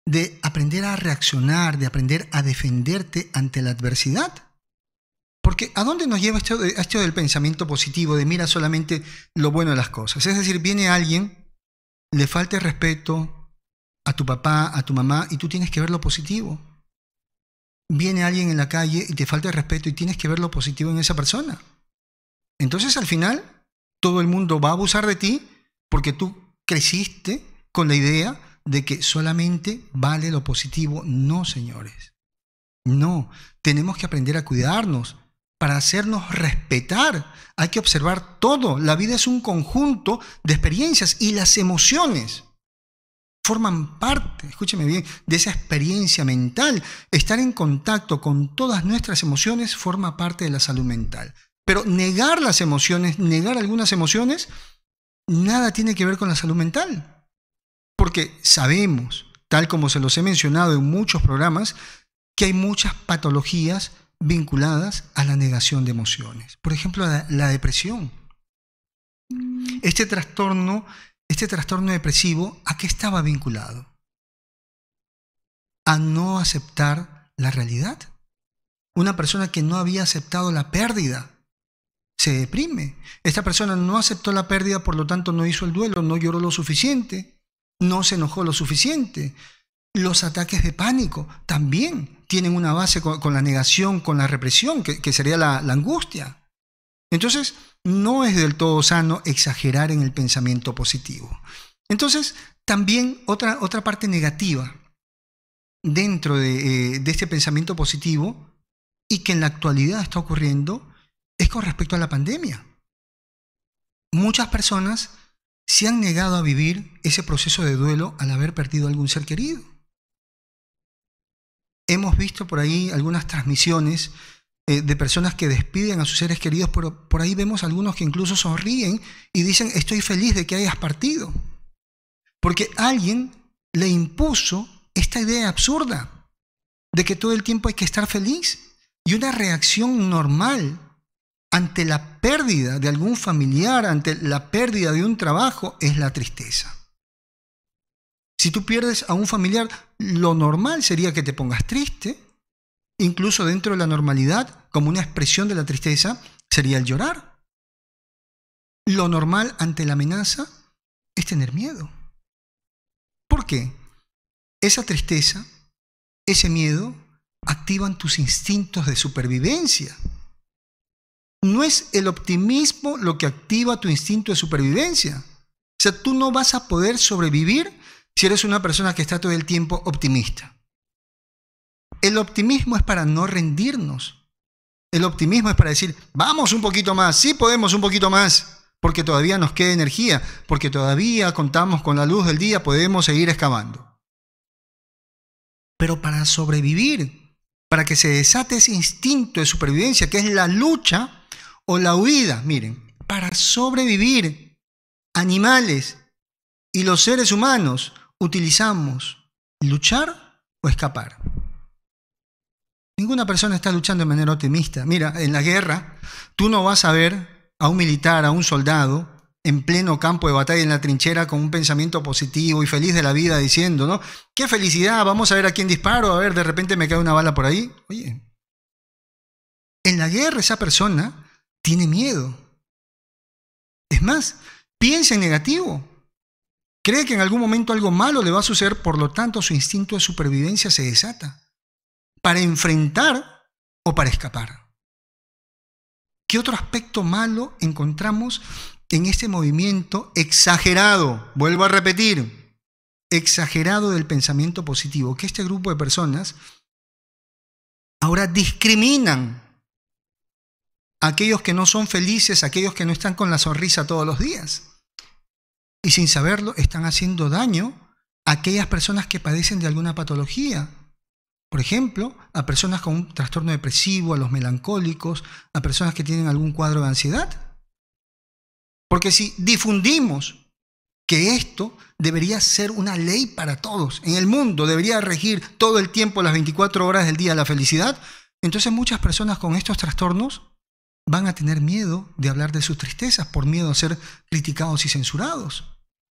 de aprender a reaccionar, de aprender a defenderte ante la adversidad. Porque ¿a dónde nos lleva esto, esto, del pensamiento positivo, de mira solamente lo bueno de las cosas? Es decir, viene alguien le falte respeto a tu papá, a tu mamá, y tú tienes que ver lo positivo. Viene alguien en la calle y te falta respeto y tienes que ver lo positivo en esa persona. Entonces al final todo el mundo va a abusar de ti porque tú creciste con la idea de que solamente vale lo positivo. No, señores. No, tenemos que aprender a cuidarnos, para hacernos respetar. Hay que observar todo. La vida es un conjunto de experiencias y las emociones forman parte, escúcheme bien, de esa experiencia mental. Estar en contacto con todas nuestras emociones forma parte de la salud mental. Pero negar las emociones, negar algunas emociones, nada tiene que ver con la salud mental. Porque sabemos, tal como se los he mencionado en muchos programas, que hay muchas patologías vinculadas a la negación de emociones. Por ejemplo, la, depresión. Este trastorno, este trastorno depresivo, ¿a qué estaba vinculado? A no aceptar la realidad. Una persona que no había aceptado la pérdida se deprime. Esta persona no aceptó la pérdida, por lo tanto no hizo el duelo, no lloró lo suficiente, no se enojó lo suficiente, los ataques de pánico también tienen una base con, la negación, con la represión, que, sería la, angustia. Entonces, no es del todo sano exagerar en el pensamiento positivo. Entonces, también otra, otra parte negativa dentro eh, de, este pensamiento positivo y que en la actualidad está ocurriendo es con respecto a la pandemia. Muchas personas se han negado a vivir ese proceso de duelo al haber perdido algún ser querido hemos visto por ahí algunas transmisiones eh, de personas que despiden a sus seres queridos, pero por ahí vemos algunos que incluso sonríen y dicen, estoy feliz de que hayas partido. Porque alguien le impuso esta idea absurda de que todo el tiempo hay que estar feliz. Y una reacción normal ante la pérdida de algún familiar, ante la pérdida de un trabajo, es la tristeza. Si tú pierdes a un familiar, lo normal sería que te pongas triste, incluso dentro de la normalidad, como una expresión de la tristeza, sería el llorar. Lo normal ante la amenaza es tener miedo. ¿Por qué? Esa tristeza, ese miedo, activan tus instintos de supervivencia. No es el optimismo lo que activa tu instinto de supervivencia. O sea, tú no vas a poder sobrevivir si eres una persona que está todo el tiempo optimista. El optimismo es para no rendirnos. El optimismo es para decir, vamos un poquito más, sí podemos un poquito más, porque todavía nos queda energía, porque todavía contamos con la luz del día, podemos seguir excavando. Pero para sobrevivir, para que se desate ese instinto de supervivencia, que es la lucha o la huida, miren, para sobrevivir, animales y los seres humanos utilizamos luchar o escapar. Ninguna persona está luchando de manera optimista. Mira, en la guerra, tú no vas a ver a un militar, a un soldado, en pleno campo de batalla, en la trinchera, con un pensamiento positivo y feliz de la vida, diciendo, ¿no? ¡Qué felicidad! Vamos a ver a quién disparo, a ver, de repente me cae una bala por ahí. Oye, en la guerra esa persona tiene miedo. Es más, piensa en negativo. Cree que en algún momento algo malo le va a suceder, por lo tanto su instinto de supervivencia se desata para enfrentar o para escapar. ¿Qué otro aspecto malo encontramos en este movimiento exagerado? Vuelvo a repetir, exagerado del pensamiento positivo, que este grupo de personas ahora discriminan a aquellos que no son felices, aquellos que no están con la sonrisa todos los días y sin saberlo están haciendo daño a aquellas personas que padecen de alguna patología. Por ejemplo, a personas con un trastorno depresivo, a los melancólicos, a personas que tienen algún cuadro de ansiedad. Porque si difundimos que esto debería ser una ley para todos en el mundo, debería regir todo el tiempo, las 24 horas del día, la felicidad, entonces muchas personas con estos trastornos van a tener miedo de hablar de sus tristezas, por miedo a ser criticados y censurados,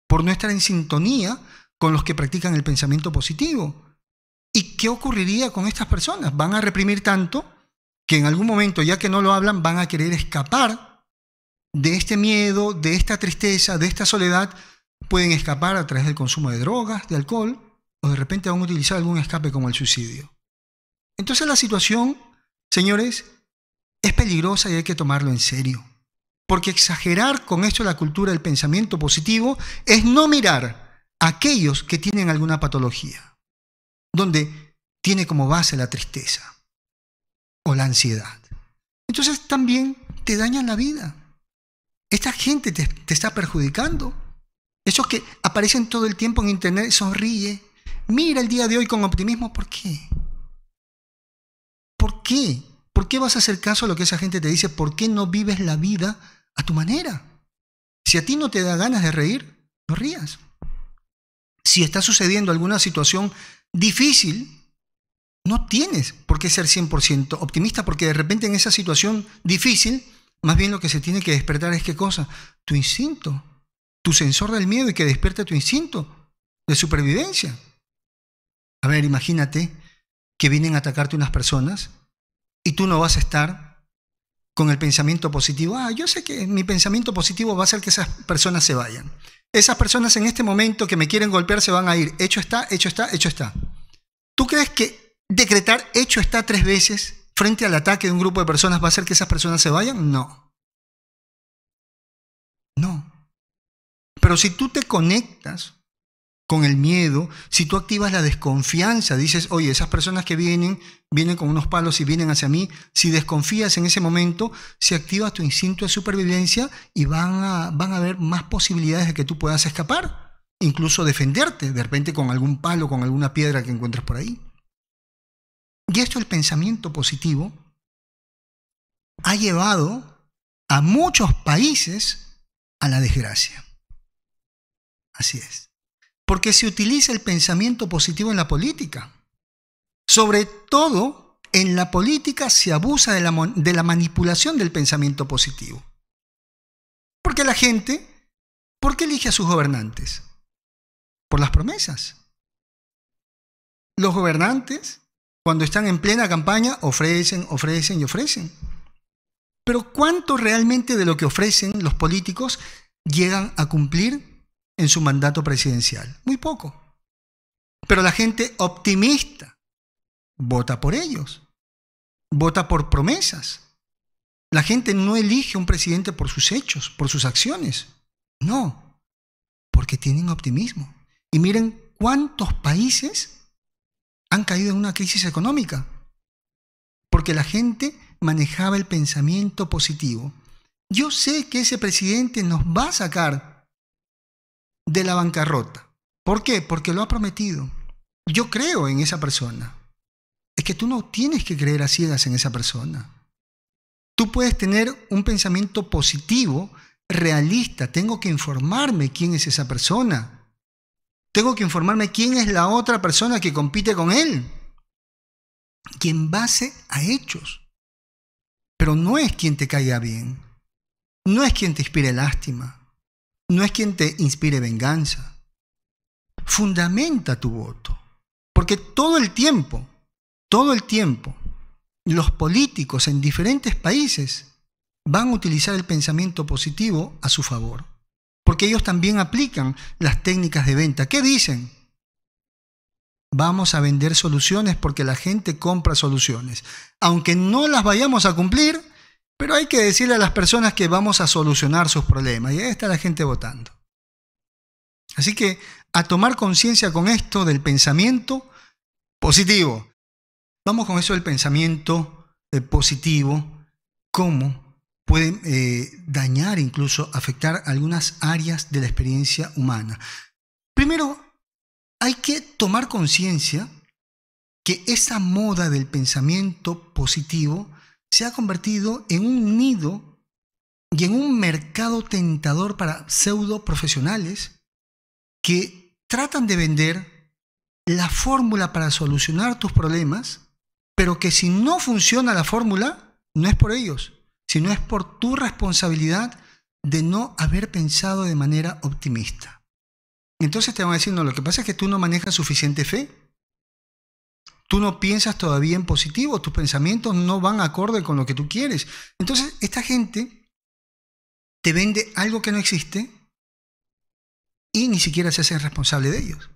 por no estar en sintonía con los que practican el pensamiento positivo. ¿Y qué ocurriría con estas personas? Van a reprimir tanto que en algún momento, ya que no lo hablan, van a querer escapar de este miedo, de esta tristeza, de esta soledad. Pueden escapar a través del consumo de drogas, de alcohol, o de repente van a utilizar algún escape como el suicidio. Entonces la situación, señores, es peligrosa y hay que tomarlo en serio. Porque exagerar con esto la cultura del pensamiento positivo es no mirar a aquellos que tienen alguna patología, donde tiene como base la tristeza o la ansiedad. Entonces también te dañan la vida. Esta gente te, te está perjudicando. Esos que aparecen todo el tiempo en internet, sonríe. Mira el día de hoy con optimismo. ¿Por qué? ¿Por qué? ¿Por qué vas a hacer caso a lo que esa gente te dice? ¿Por qué no vives la vida a tu manera? Si a ti no te da ganas de reír, no rías. Si está sucediendo alguna situación difícil, no tienes por qué ser 100% optimista, porque de repente en esa situación difícil, más bien lo que se tiene que despertar es qué cosa? Tu instinto, tu sensor del miedo y que despierte tu instinto de supervivencia. A ver, imagínate que vienen a atacarte unas personas y tú no vas a estar con el pensamiento positivo. Ah, yo sé que mi pensamiento positivo va a hacer que esas personas se vayan. Esas personas en este momento que me quieren golpear se van a ir. Hecho está, hecho está, hecho está. ¿Tú crees que decretar hecho está tres veces frente al ataque de un grupo de personas va a hacer que esas personas se vayan? No. No. Pero si tú te conectas con el miedo, si tú activas la desconfianza, dices, oye, esas personas que vienen, vienen con unos palos y vienen hacia mí, si desconfías en ese momento, si activas tu instinto de supervivencia y van a, van a haber más posibilidades de que tú puedas escapar, incluso defenderte, de repente con algún palo, con alguna piedra que encuentres por ahí. Y esto, el pensamiento positivo, ha llevado a muchos países a la desgracia. Así es porque se utiliza el pensamiento positivo en la política. Sobre todo, en la política se abusa de la, manipulación del pensamiento positivo. Porque la gente, ¿por qué elige a sus gobernantes? Por las promesas. Los gobernantes, cuando están en plena campaña, ofrecen, ofrecen y ofrecen. Pero ¿cuánto realmente de lo que ofrecen los políticos llegan a cumplir en su mandato presidencial. Muy poco. Pero la gente optimista vota por ellos, vota por promesas. La gente no elige un presidente por sus hechos, por sus acciones. No, porque tienen optimismo. Y miren cuántos países han caído en una crisis económica. Porque la gente manejaba el pensamiento positivo. Yo sé que ese presidente nos va a sacar de la bancarrota. ¿Por qué? Porque lo ha prometido. Yo creo en esa persona. Es que tú no tienes que creer a ciegas en esa persona. Tú puedes tener un pensamiento positivo, realista. Tengo que informarme quién es esa persona. Tengo que informarme quién es la otra persona que compite con él. quien base a hechos. Pero no es quien te caiga bien. No es quien te inspire lástima no es quien te inspire venganza. Fundamenta tu voto. Porque todo el tiempo, todo el tiempo, los políticos en diferentes países van a utilizar el pensamiento positivo a su favor. Porque ellos también aplican las técnicas de venta. ¿Qué dicen? Vamos a vender soluciones porque la gente compra soluciones. Aunque no las vayamos a cumplir, pero hay que decirle a las personas que vamos a solucionar sus problemas y ahí está la gente votando. Así que a tomar conciencia con esto del pensamiento positivo. Vamos con eso del pensamiento eh, positivo, cómo puede eh, dañar, incluso afectar algunas áreas de la experiencia humana. Primero, hay que tomar conciencia que esa moda del pensamiento positivo se ha convertido en un nido y en un mercado tentador para pseudo profesionales que tratan de vender la fórmula para solucionar tus problemas, pero que si no funciona la fórmula, no es por ellos, sino es por tu responsabilidad de no haber pensado de manera optimista. Entonces te van a decir, no, lo que pasa es que tú no manejas suficiente fe, tú no piensas todavía en positivo, tus pensamientos no van acorde con lo que tú quieres. Entonces, esta gente te vende algo que no existe y ni siquiera se hacen responsable de ellos.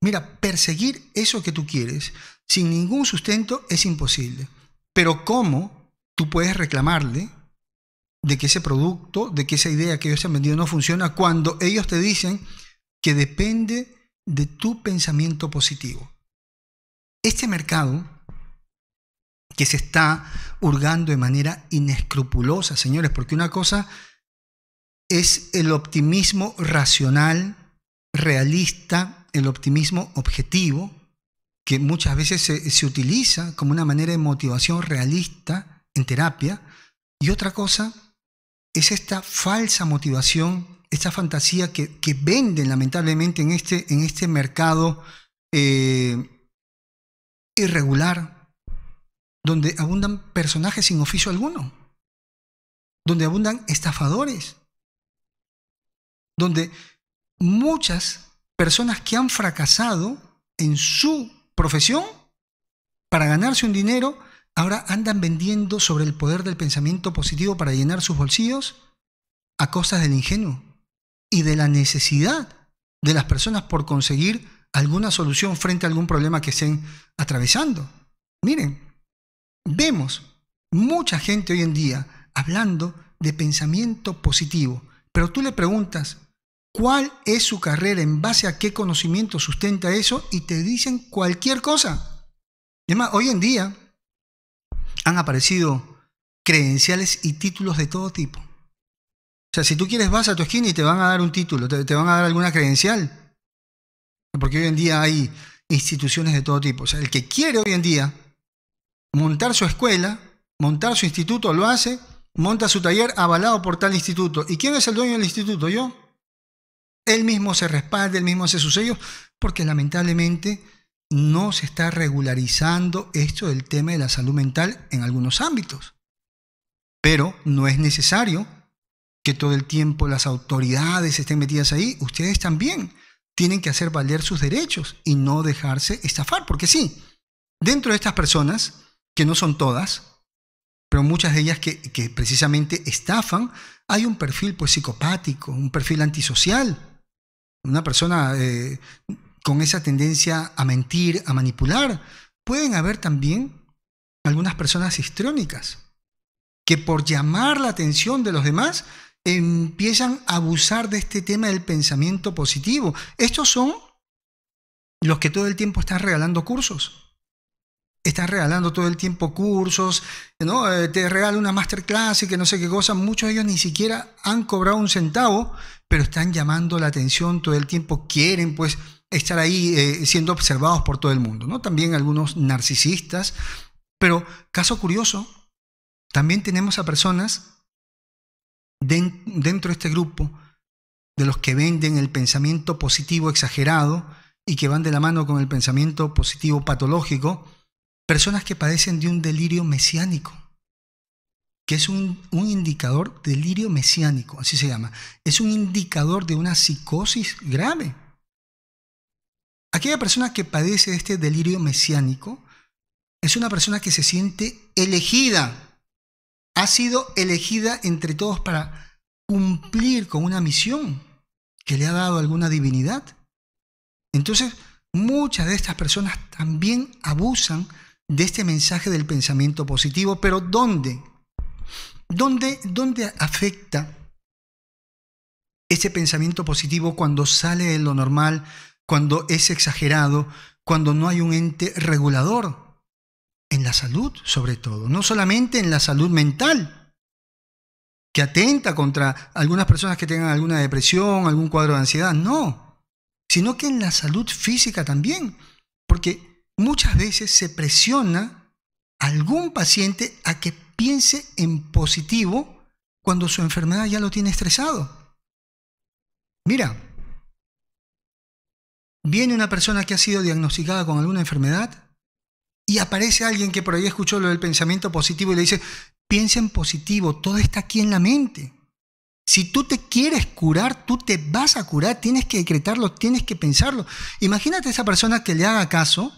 Mira, perseguir eso que tú quieres sin ningún sustento es imposible. Pero ¿cómo tú puedes reclamarle de que ese producto, de que esa idea que ellos te han vendido no funciona cuando ellos te dicen que depende de tu pensamiento positivo? Este mercado que se está hurgando de manera inescrupulosa, señores, porque una cosa es el optimismo racional, realista, el optimismo objetivo, que muchas veces se, utiliza como una manera de motivación realista en terapia, y otra cosa es esta falsa motivación, esta fantasía que, venden lamentablemente en este, en este mercado. Eh, irregular, donde abundan personajes sin oficio alguno, donde abundan estafadores, donde muchas personas que han fracasado en su profesión para ganarse un dinero, ahora andan vendiendo sobre el poder del pensamiento positivo para llenar sus bolsillos a costa del ingenuo y de la necesidad de las personas por conseguir alguna solución frente a algún problema que estén atravesando. Miren, vemos mucha gente hoy en día hablando de pensamiento positivo, pero tú le preguntas, ¿cuál es su carrera? ¿En base a qué conocimiento sustenta eso? Y te dicen cualquier cosa. Y además, hoy en día han aparecido credenciales y títulos de todo tipo. O sea, si tú quieres vas a tu esquina y te van a dar un título, te van a dar alguna credencial. Porque hoy en día hay instituciones de todo tipo. O sea, el que quiere hoy en día montar su escuela, montar su instituto, lo hace, monta su taller avalado por tal instituto. ¿Y quién es el dueño del instituto? Yo. Él mismo se respalda, él mismo hace sus sellos, porque lamentablemente no se está regularizando esto del tema de la salud mental en algunos ámbitos. Pero no es necesario que todo el tiempo las autoridades estén metidas ahí, ustedes también tienen que hacer valer sus derechos y no dejarse estafar, porque sí, dentro de estas personas, que no son todas, pero muchas de ellas que, precisamente estafan, hay un perfil pues, psicopático, un perfil antisocial, una persona eh, con esa tendencia a mentir, a manipular. Pueden haber también algunas personas histrónicas, que por llamar la atención de los demás empiezan a abusar de este tema del pensamiento positivo. Estos son los que todo el tiempo están regalando cursos. Están regalando todo el tiempo cursos, ¿no? Eh, te regalan una masterclass y que no sé qué cosa. Muchos de ellos ni siquiera han cobrado un centavo, pero están llamando la atención todo el tiempo. Quieren, pues, estar ahí eh, siendo observados por todo el mundo, ¿no? También algunos narcisistas. Pero, caso curioso, también tenemos a personas dentro de este grupo de los que venden el pensamiento positivo exagerado y que van de la mano con el pensamiento positivo patológico, personas que padecen de un delirio mesiánico, que es un, indicador, delirio mesiánico, así se llama, es un indicador de una psicosis grave. Aquella persona que padece de este delirio mesiánico es una persona que se siente elegida ha sido elegida entre todos para cumplir con una misión que le ha dado alguna divinidad. Entonces, muchas de estas personas también abusan de este mensaje del pensamiento positivo, pero ¿dónde? ¿Dónde, afecta ese pensamiento positivo cuando sale de lo normal, cuando es exagerado, cuando no hay un ente regulador? en la salud sobre todo, no solamente en la salud mental, que atenta contra algunas personas que tengan alguna depresión, algún cuadro de ansiedad, no, sino que en la salud física también, porque muchas veces se presiona a algún paciente a que piense en positivo cuando su enfermedad ya lo tiene estresado. Mira, viene una persona que ha sido diagnosticada con alguna enfermedad, y aparece alguien que por ahí escuchó lo del pensamiento positivo y le dice, piensa en positivo, todo está aquí en la mente. Si tú te quieres curar, tú te vas a curar, tienes que decretarlo, tienes que pensarlo. Imagínate a esa persona que le haga caso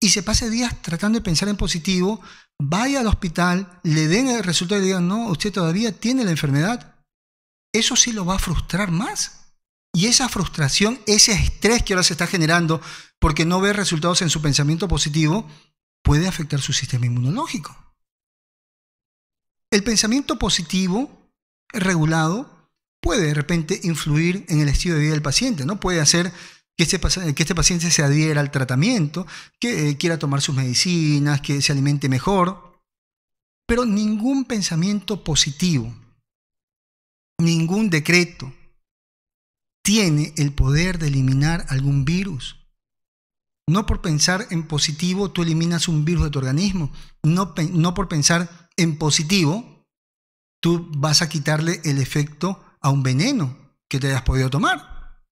y se pase días tratando de pensar en positivo, vaya al hospital, le den el resultado y le digan, no, usted todavía tiene la enfermedad. Eso sí lo va a frustrar más. Y esa frustración, ese estrés que ahora se está generando porque no ve resultados en su pensamiento positivo, puede afectar su sistema inmunológico. El pensamiento positivo regulado puede de repente influir en el estilo de vida del paciente, ¿no? Puede hacer que este, este paciente se adhiera al tratamiento, que eh, quiera tomar sus medicinas, que se alimente mejor. Pero ningún pensamiento positivo, ningún decreto, tiene el poder de eliminar algún virus. No por pensar en positivo tú eliminas un virus de tu organismo. No, no por pensar en positivo tú vas a quitarle el efecto a un veneno que te hayas podido tomar.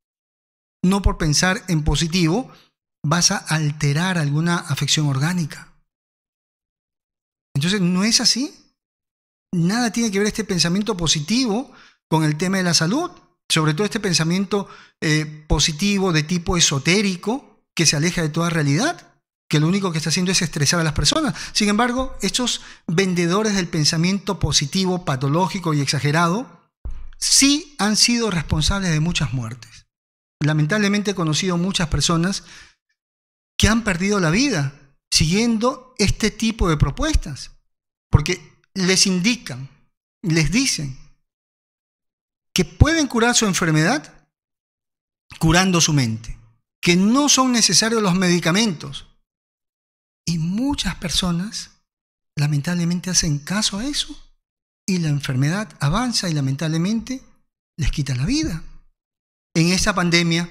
No por pensar en positivo vas a alterar alguna afección orgánica. Entonces, no es así. Nada tiene que ver este pensamiento positivo con el tema de la salud sobre todo este pensamiento eh, positivo de tipo esotérico que se aleja de toda realidad, que lo único que está haciendo es estresar a las personas. Sin embargo, estos vendedores del pensamiento positivo, patológico y exagerado, sí han sido responsables de muchas muertes. Lamentablemente he conocido muchas personas que han perdido la vida siguiendo este tipo de propuestas, porque les indican, les dicen, que pueden curar su enfermedad curando su mente, que no son necesarios los medicamentos. Y muchas personas lamentablemente hacen caso a eso y la enfermedad avanza y lamentablemente les quita la vida. En esta pandemia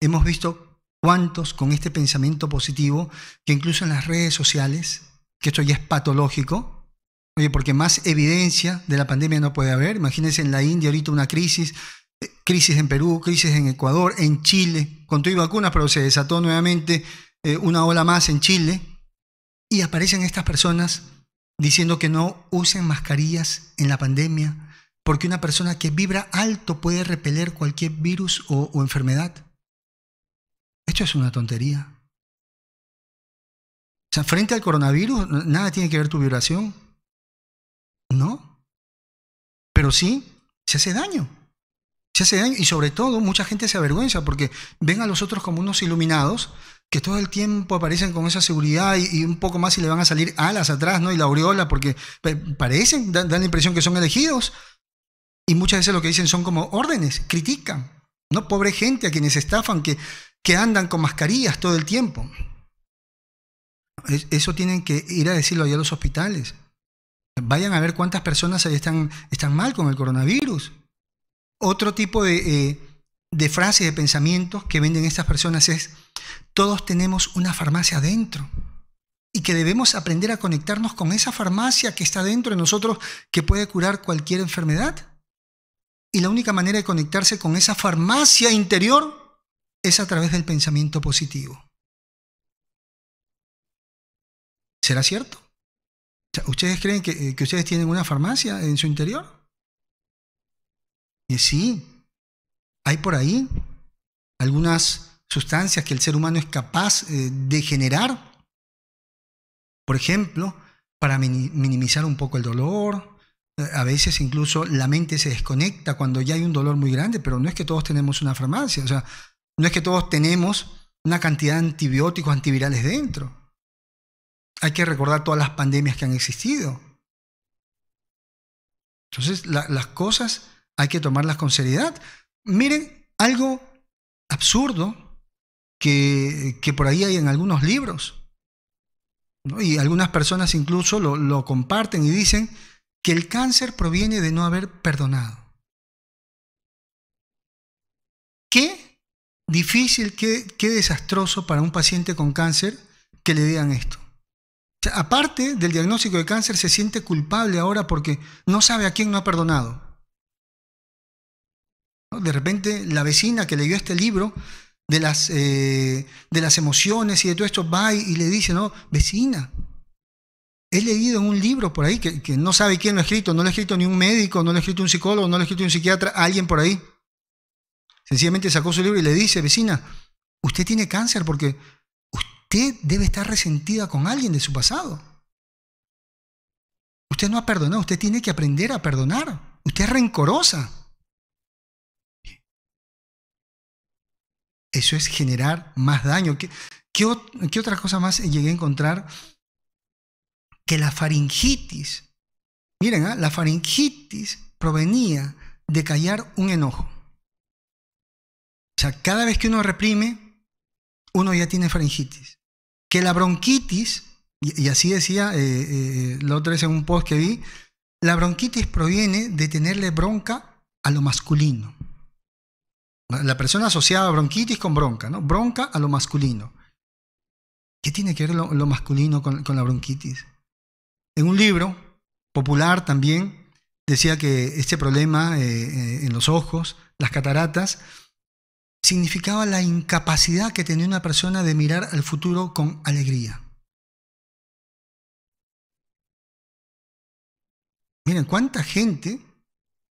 hemos visto cuántos con este pensamiento positivo, que incluso en las redes sociales, que esto ya es patológico, Oye, porque más evidencia de la pandemia no puede haber. Imagínense en la India ahorita una crisis, eh, crisis en Perú, crisis en Ecuador, en Chile, con todo y vacunas, pero se desató nuevamente eh, una ola más en Chile. Y aparecen estas personas diciendo que no usen mascarillas en la pandemia, porque una persona que vibra alto puede repeler cualquier virus o enfermedad. Esto es una tontería. O sea, frente al coronavirus, nada tiene que ver tu vibración. No. Pero sí, se hace daño. Se hace daño. Y sobre todo, mucha gente se avergüenza porque ven a los otros como unos iluminados que todo el tiempo aparecen con esa seguridad y, un poco más y le van a salir alas atrás, ¿no? Y la aureola, porque parecen, dan, la impresión que son elegidos. Y muchas veces lo que dicen son como órdenes, critican. No pobre gente a quienes estafan, que, que andan con mascarillas todo el tiempo. Eso tienen que ir a decirlo allá a los hospitales. Vayan a ver cuántas personas están, están mal con el coronavirus. Otro tipo de, eh, de frases, de pensamientos que venden estas personas es, todos tenemos una farmacia adentro y que debemos aprender a conectarnos con esa farmacia que está dentro de nosotros que puede curar cualquier enfermedad. Y la única manera de conectarse con esa farmacia interior es a través del pensamiento positivo. ¿Será cierto? ¿Ustedes creen eh, que, ustedes tienen una farmacia en su interior? Y eh, sí, hay por ahí algunas sustancias que el ser humano es capaz eh, de generar, por ejemplo, para minimizar un poco el dolor. A veces incluso la mente se desconecta cuando ya hay un dolor muy grande, pero no es que todos tenemos una farmacia, o sea, no es que todos tenemos una cantidad de antibióticos, antivirales dentro. Hay que recordar todas las pandemias que han existido. Entonces, las cosas hay que tomarlas con seriedad. Miren, algo absurdo que, por ahí hay en algunos libros. Y algunas personas incluso lo, lo comparten y dicen que el cáncer proviene de no haber perdonado. Qué difícil, qué, qué desastroso para un paciente con cáncer que le digan esto aparte del diagnóstico de cáncer, se siente culpable ahora porque no sabe a quién no ha perdonado. De repente, la vecina que leyó este libro de las, eh, de las emociones y de todo esto va y le dice, no, vecina, he leído un libro por ahí que, que, no sabe quién lo ha escrito, no lo ha escrito ni un médico, no lo ha escrito un psicólogo, no lo ha escrito un psiquiatra, alguien por ahí. Sencillamente sacó su libro y le dice, vecina, usted tiene cáncer porque debe estar resentida con alguien de su pasado. Usted no ha perdonado, usted tiene que aprender a perdonar. Usted es rencorosa. Eso es generar más daño. ¿Qué, qué, otra cosa más llegué a encontrar? Que la faringitis. Miren, ¿ah? la faringitis provenía de callar un enojo. O sea, cada vez que uno reprime, uno ya tiene faringitis la bronquitis, y, así decía eh, eh, la otra vez en un post que vi, la bronquitis proviene de tenerle bronca a lo masculino. La persona asociada a bronquitis con bronca, ¿no? Bronca a lo masculino. ¿Qué tiene que ver lo, masculino con, la bronquitis? En un libro popular también decía que este problema eh, en los ojos, las cataratas, significaba la incapacidad que tenía una persona de mirar al futuro con alegría. Miren, ¿cuánta gente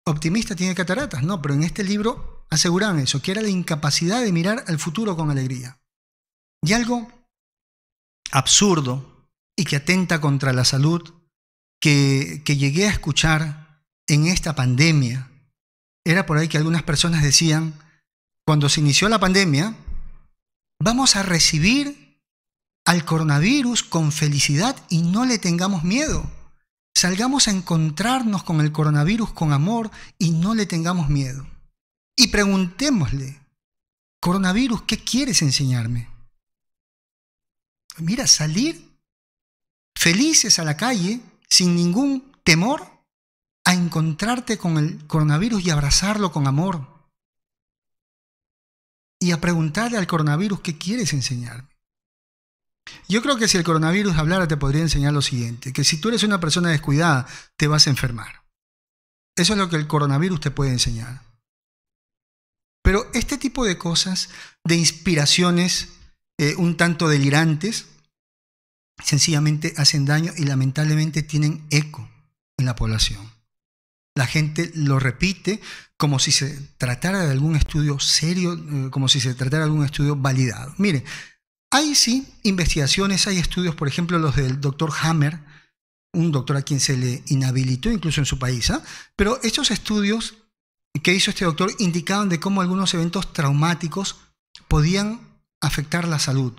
optimista tiene cataratas? No, pero en este libro aseguran eso, que era la incapacidad de mirar al futuro con alegría. Y algo absurdo y que atenta contra la salud que, que llegué a escuchar en esta pandemia era por ahí que algunas personas decían, cuando se inició la pandemia, vamos a recibir al coronavirus con felicidad y no le tengamos miedo. Salgamos a encontrarnos con el coronavirus con amor y no le tengamos miedo. Y preguntémosle, coronavirus, ¿qué quieres enseñarme? Mira, salir felices a la calle sin ningún temor a encontrarte con el coronavirus y abrazarlo con amor y a preguntarle al coronavirus qué quieres enseñarme. Yo creo que si el coronavirus hablara te podría enseñar lo siguiente, que si tú eres una persona descuidada te vas a enfermar. Eso es lo que el coronavirus te puede enseñar. Pero este tipo de cosas, de inspiraciones eh, un tanto delirantes, sencillamente hacen daño y lamentablemente tienen eco en la población la gente lo repite como si se tratara de algún estudio serio, eh, como si se tratara de algún estudio validado. Mire, hay sí investigaciones, hay estudios, por ejemplo, los del doctor Hammer, un doctor a quien se le inhabilitó incluso en su país, ¿ah? pero estos estudios que hizo este doctor indicaban de cómo algunos eventos traumáticos podían afectar la salud.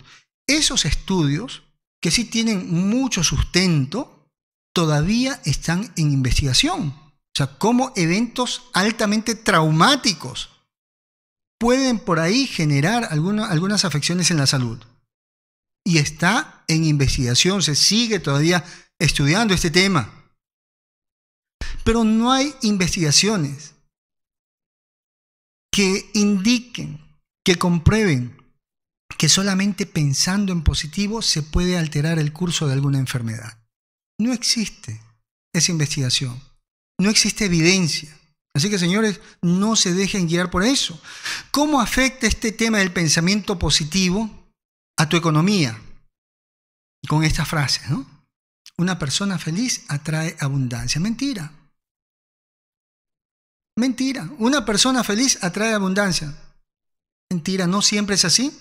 Esos estudios, que sí tienen mucho sustento, todavía están en investigación. O sea, cómo eventos altamente traumáticos pueden por ahí generar algunas afecciones en la salud. Y está en investigación, se sigue todavía estudiando este tema. Pero no hay investigaciones que indiquen, que comprueben que solamente pensando en positivo se puede alterar el curso de alguna enfermedad. No existe esa investigación no existe evidencia. Así que señores, no se dejen guiar por eso. ¿Cómo afecta este tema del pensamiento positivo a tu economía? Con estas frases, ¿no? Una persona feliz atrae abundancia. Mentira. Mentira. Una persona feliz atrae abundancia. Mentira, no siempre es así.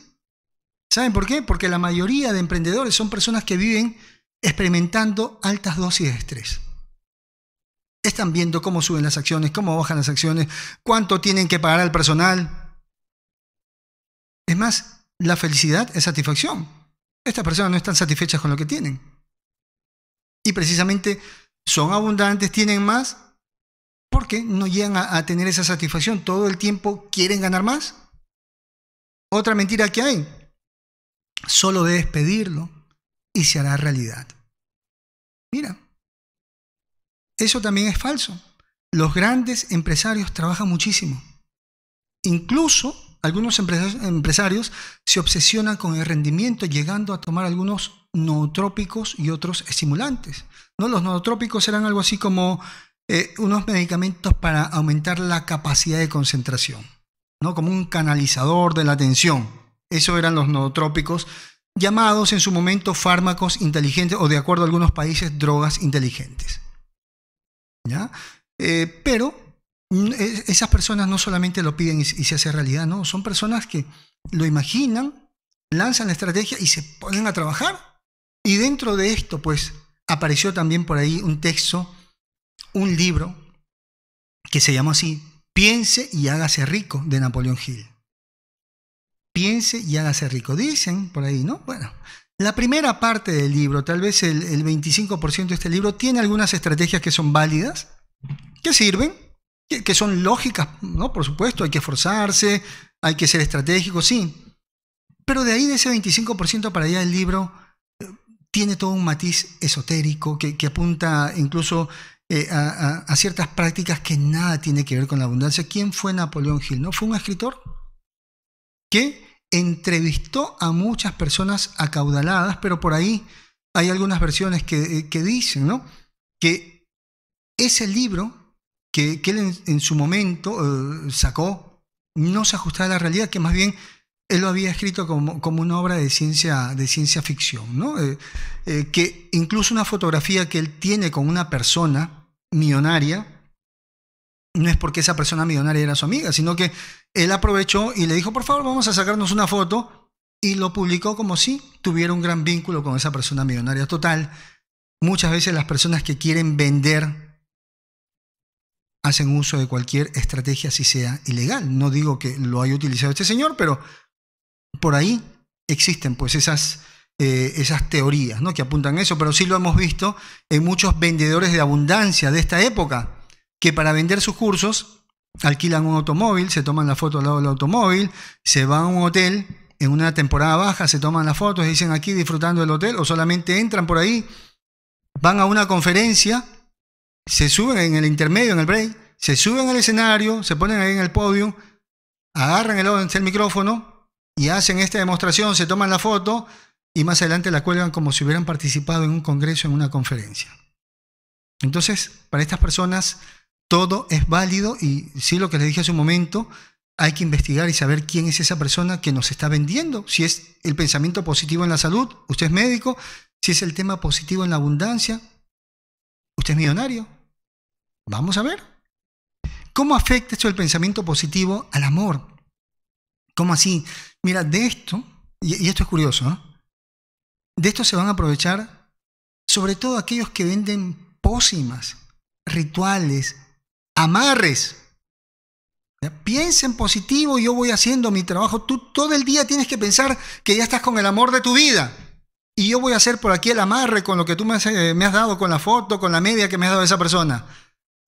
¿Saben por qué? Porque la mayoría de emprendedores son personas que viven experimentando altas dosis de estrés. Están viendo cómo suben las acciones, cómo bajan las acciones, cuánto tienen que pagar al personal. Es más, la felicidad es satisfacción. Estas personas no están satisfechas con lo que tienen. Y precisamente son abundantes, tienen más, porque no llegan a, tener esa satisfacción. Todo el tiempo quieren ganar más. Otra mentira que hay. Solo debes pedirlo y se hará realidad. Mira, eso también es falso. Los grandes empresarios trabajan muchísimo. Incluso algunos empresarios se obsesionan con el rendimiento, llegando a tomar algunos nootrópicos y otros estimulantes. Los nootrópicos eran algo así como eh, unos medicamentos para aumentar la capacidad de concentración, ¿no? como un canalizador de la atención. Eso eran los nootrópicos, llamados en su momento fármacos inteligentes o, de acuerdo a algunos países, drogas inteligentes. ¿ya? Eh, pero mm, e, esas personas no solamente lo piden y, se hace realidad, ¿no? Son personas que lo imaginan, lanzan la estrategia y se ponen a trabajar. Y dentro de esto, pues, apareció también por ahí un texto, un libro, que se llama así, Piense y hágase rico, de Napoleón Hill. Piense y hágase rico. Dicen por ahí, ¿no? Bueno, la primera parte del libro, tal vez el, 25% de este libro, tiene algunas estrategias que son válidas, que sirven, que, son lógicas, ¿no? Por supuesto, hay que esforzarse, hay que ser estratégico, sí. Pero de ahí, de ese 25% para allá, del libro eh, tiene todo un matiz esotérico que, apunta incluso eh, a, ciertas prácticas que nada tiene que ver con la abundancia. ¿Quién fue Napoleón Hill? ¿No fue un escritor? que entrevistó a muchas personas acaudaladas, pero por ahí hay algunas versiones que, eh, dicen ¿no? que ese libro que, él en, su momento eh, sacó no se ajustaba a la realidad, que más bien él lo había escrito como, como una obra de ciencia, de ciencia ficción, eh, que incluso una fotografía que él tiene con una persona millonaria, no es porque esa persona millonaria era su amiga, sino que él aprovechó y le dijo, por favor, vamos a sacarnos una foto. Y lo publicó como si tuviera un gran vínculo con esa persona millonaria. Total, muchas veces las personas que quieren vender hacen uso de cualquier estrategia, si sea ilegal. No digo que lo haya utilizado este señor, pero por ahí existen pues esas, eh, esas teorías ¿no? que apuntan a eso. Pero sí lo hemos visto en muchos vendedores de abundancia de esta época que para vender sus cursos alquilan un automóvil, se toman la foto al lado del automóvil, se van a un hotel en una temporada baja, se toman las fotos, dicen aquí disfrutando del hotel, o solamente entran por ahí, van a una conferencia, se suben en el intermedio, en el break, se suben al escenario, se ponen ahí en el podio, agarran el, el micrófono y hacen esta demostración, se toman la foto y más adelante la cuelgan como si hubieran participado en un congreso, en una conferencia. Entonces, para estas personas, todo es válido y sí, lo que les dije hace un momento, hay que investigar y saber quién es esa persona que nos está vendiendo. Si es el pensamiento positivo en la salud, usted es médico. Si es el tema positivo en la abundancia, usted es millonario. Vamos a ver. ¿Cómo afecta esto el pensamiento positivo al amor? ¿Cómo así? Mira, de esto, y, esto es curioso, ¿eh? de esto se van a aprovechar sobre todo aquellos que venden pócimas, rituales, amarres. piensen en positivo, yo voy haciendo mi trabajo. Tú todo el día tienes que pensar que ya estás con el amor de tu vida. Y yo voy a hacer por aquí el amarre con lo que tú eh, me has, dado, con la foto, con la media que me has dado esa persona.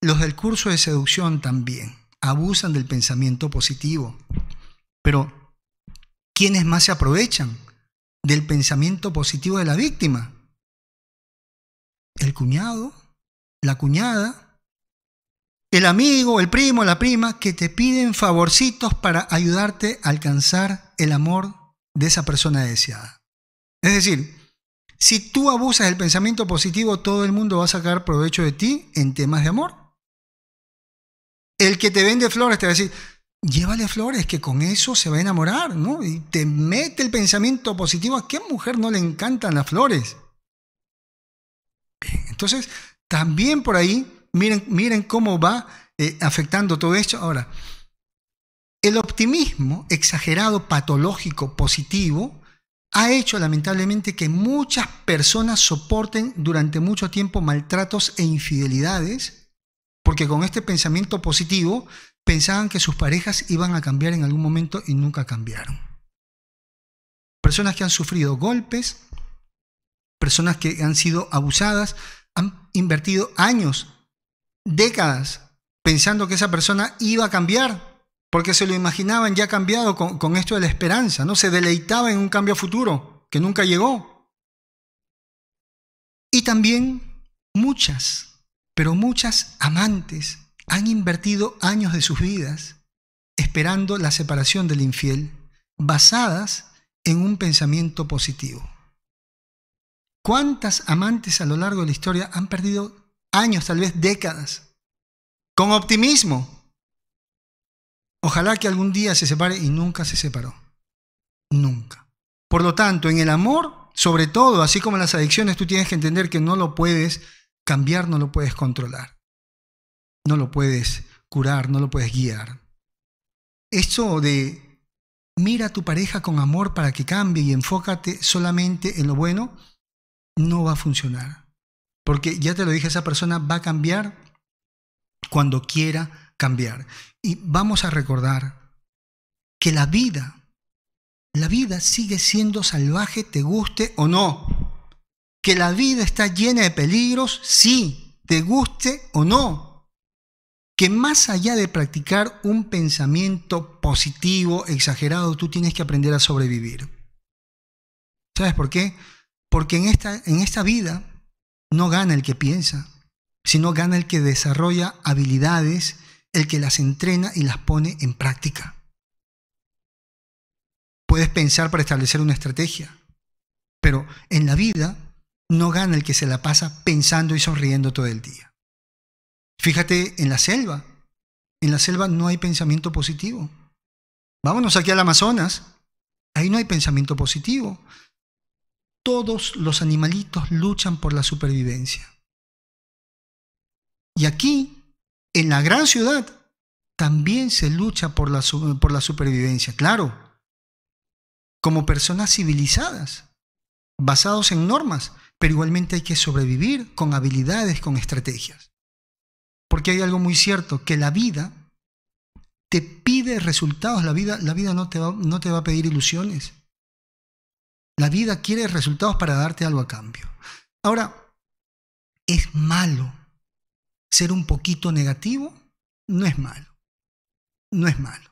Los del curso de seducción también abusan del pensamiento positivo. Pero, ¿quiénes más se aprovechan del pensamiento positivo de la víctima? El cuñado, la cuñada, el amigo, el primo, la prima, que te piden favorcitos para ayudarte a alcanzar el amor de esa persona deseada. Es decir, si tú abusas del pensamiento positivo, todo el mundo va a sacar provecho de ti en temas de amor. El que te vende flores te va a decir, llévale flores, que con eso se va a enamorar, ¿no? Y te mete el pensamiento positivo. ¿A qué mujer no le encantan las flores? Entonces, también por ahí Miren, cómo va eh, afectando todo esto. Ahora, el optimismo exagerado, patológico, positivo, ha hecho lamentablemente que muchas personas soporten durante mucho tiempo maltratos e infidelidades, porque con este pensamiento positivo pensaban que sus parejas iban a cambiar en algún momento y nunca cambiaron. Personas que han sufrido golpes, personas que han sido abusadas, han invertido años décadas pensando que esa persona iba a cambiar, porque se lo imaginaban ya cambiado con, esto de la esperanza, ¿no? Se deleitaba en un cambio futuro que nunca llegó. Y también muchas, pero muchas amantes han invertido años de sus vidas esperando la separación del infiel, basadas en un pensamiento positivo. ¿Cuántas amantes a lo largo de la historia han perdido años, tal vez décadas, con optimismo. Ojalá que algún día se separe y nunca se separó. Nunca. Por lo tanto, en el amor, sobre todo, así como en las adicciones, tú tienes que entender que no lo puedes cambiar, no lo puedes controlar. No lo puedes curar, no lo puedes guiar. Eso de mira a tu pareja con amor para que cambie y enfócate solamente en lo bueno, no va a funcionar. Porque ya te lo dije, esa persona va a cambiar cuando quiera cambiar. Y vamos a recordar que la vida, la vida sigue siendo salvaje, te guste o no. Que la vida está llena de peligros, sí, te guste o no. Que más allá de practicar un pensamiento positivo, exagerado, tú tienes que aprender a sobrevivir. ¿Sabes por qué? Porque en esta, en esta vida no gana el que piensa, sino gana el que desarrolla habilidades, el que las entrena y las pone en práctica. Puedes pensar para establecer una estrategia, pero en la vida no gana el que se la pasa pensando y sonriendo todo el día. Fíjate en la selva. En la selva no hay pensamiento positivo. Vámonos aquí al Amazonas. Ahí no hay pensamiento positivo todos los animalitos luchan por la supervivencia. Y aquí, en la gran ciudad, también se lucha por la, supervivencia, claro, como personas civilizadas, basados en normas, pero igualmente hay que sobrevivir con habilidades, con estrategias. Porque hay algo muy cierto, que la vida te pide resultados, la vida, la vida no te va a pedir ilusiones, la vida quiere resultados para darte algo a cambio. Ahora, es malo ser un poquito negativo, no es malo. No es malo.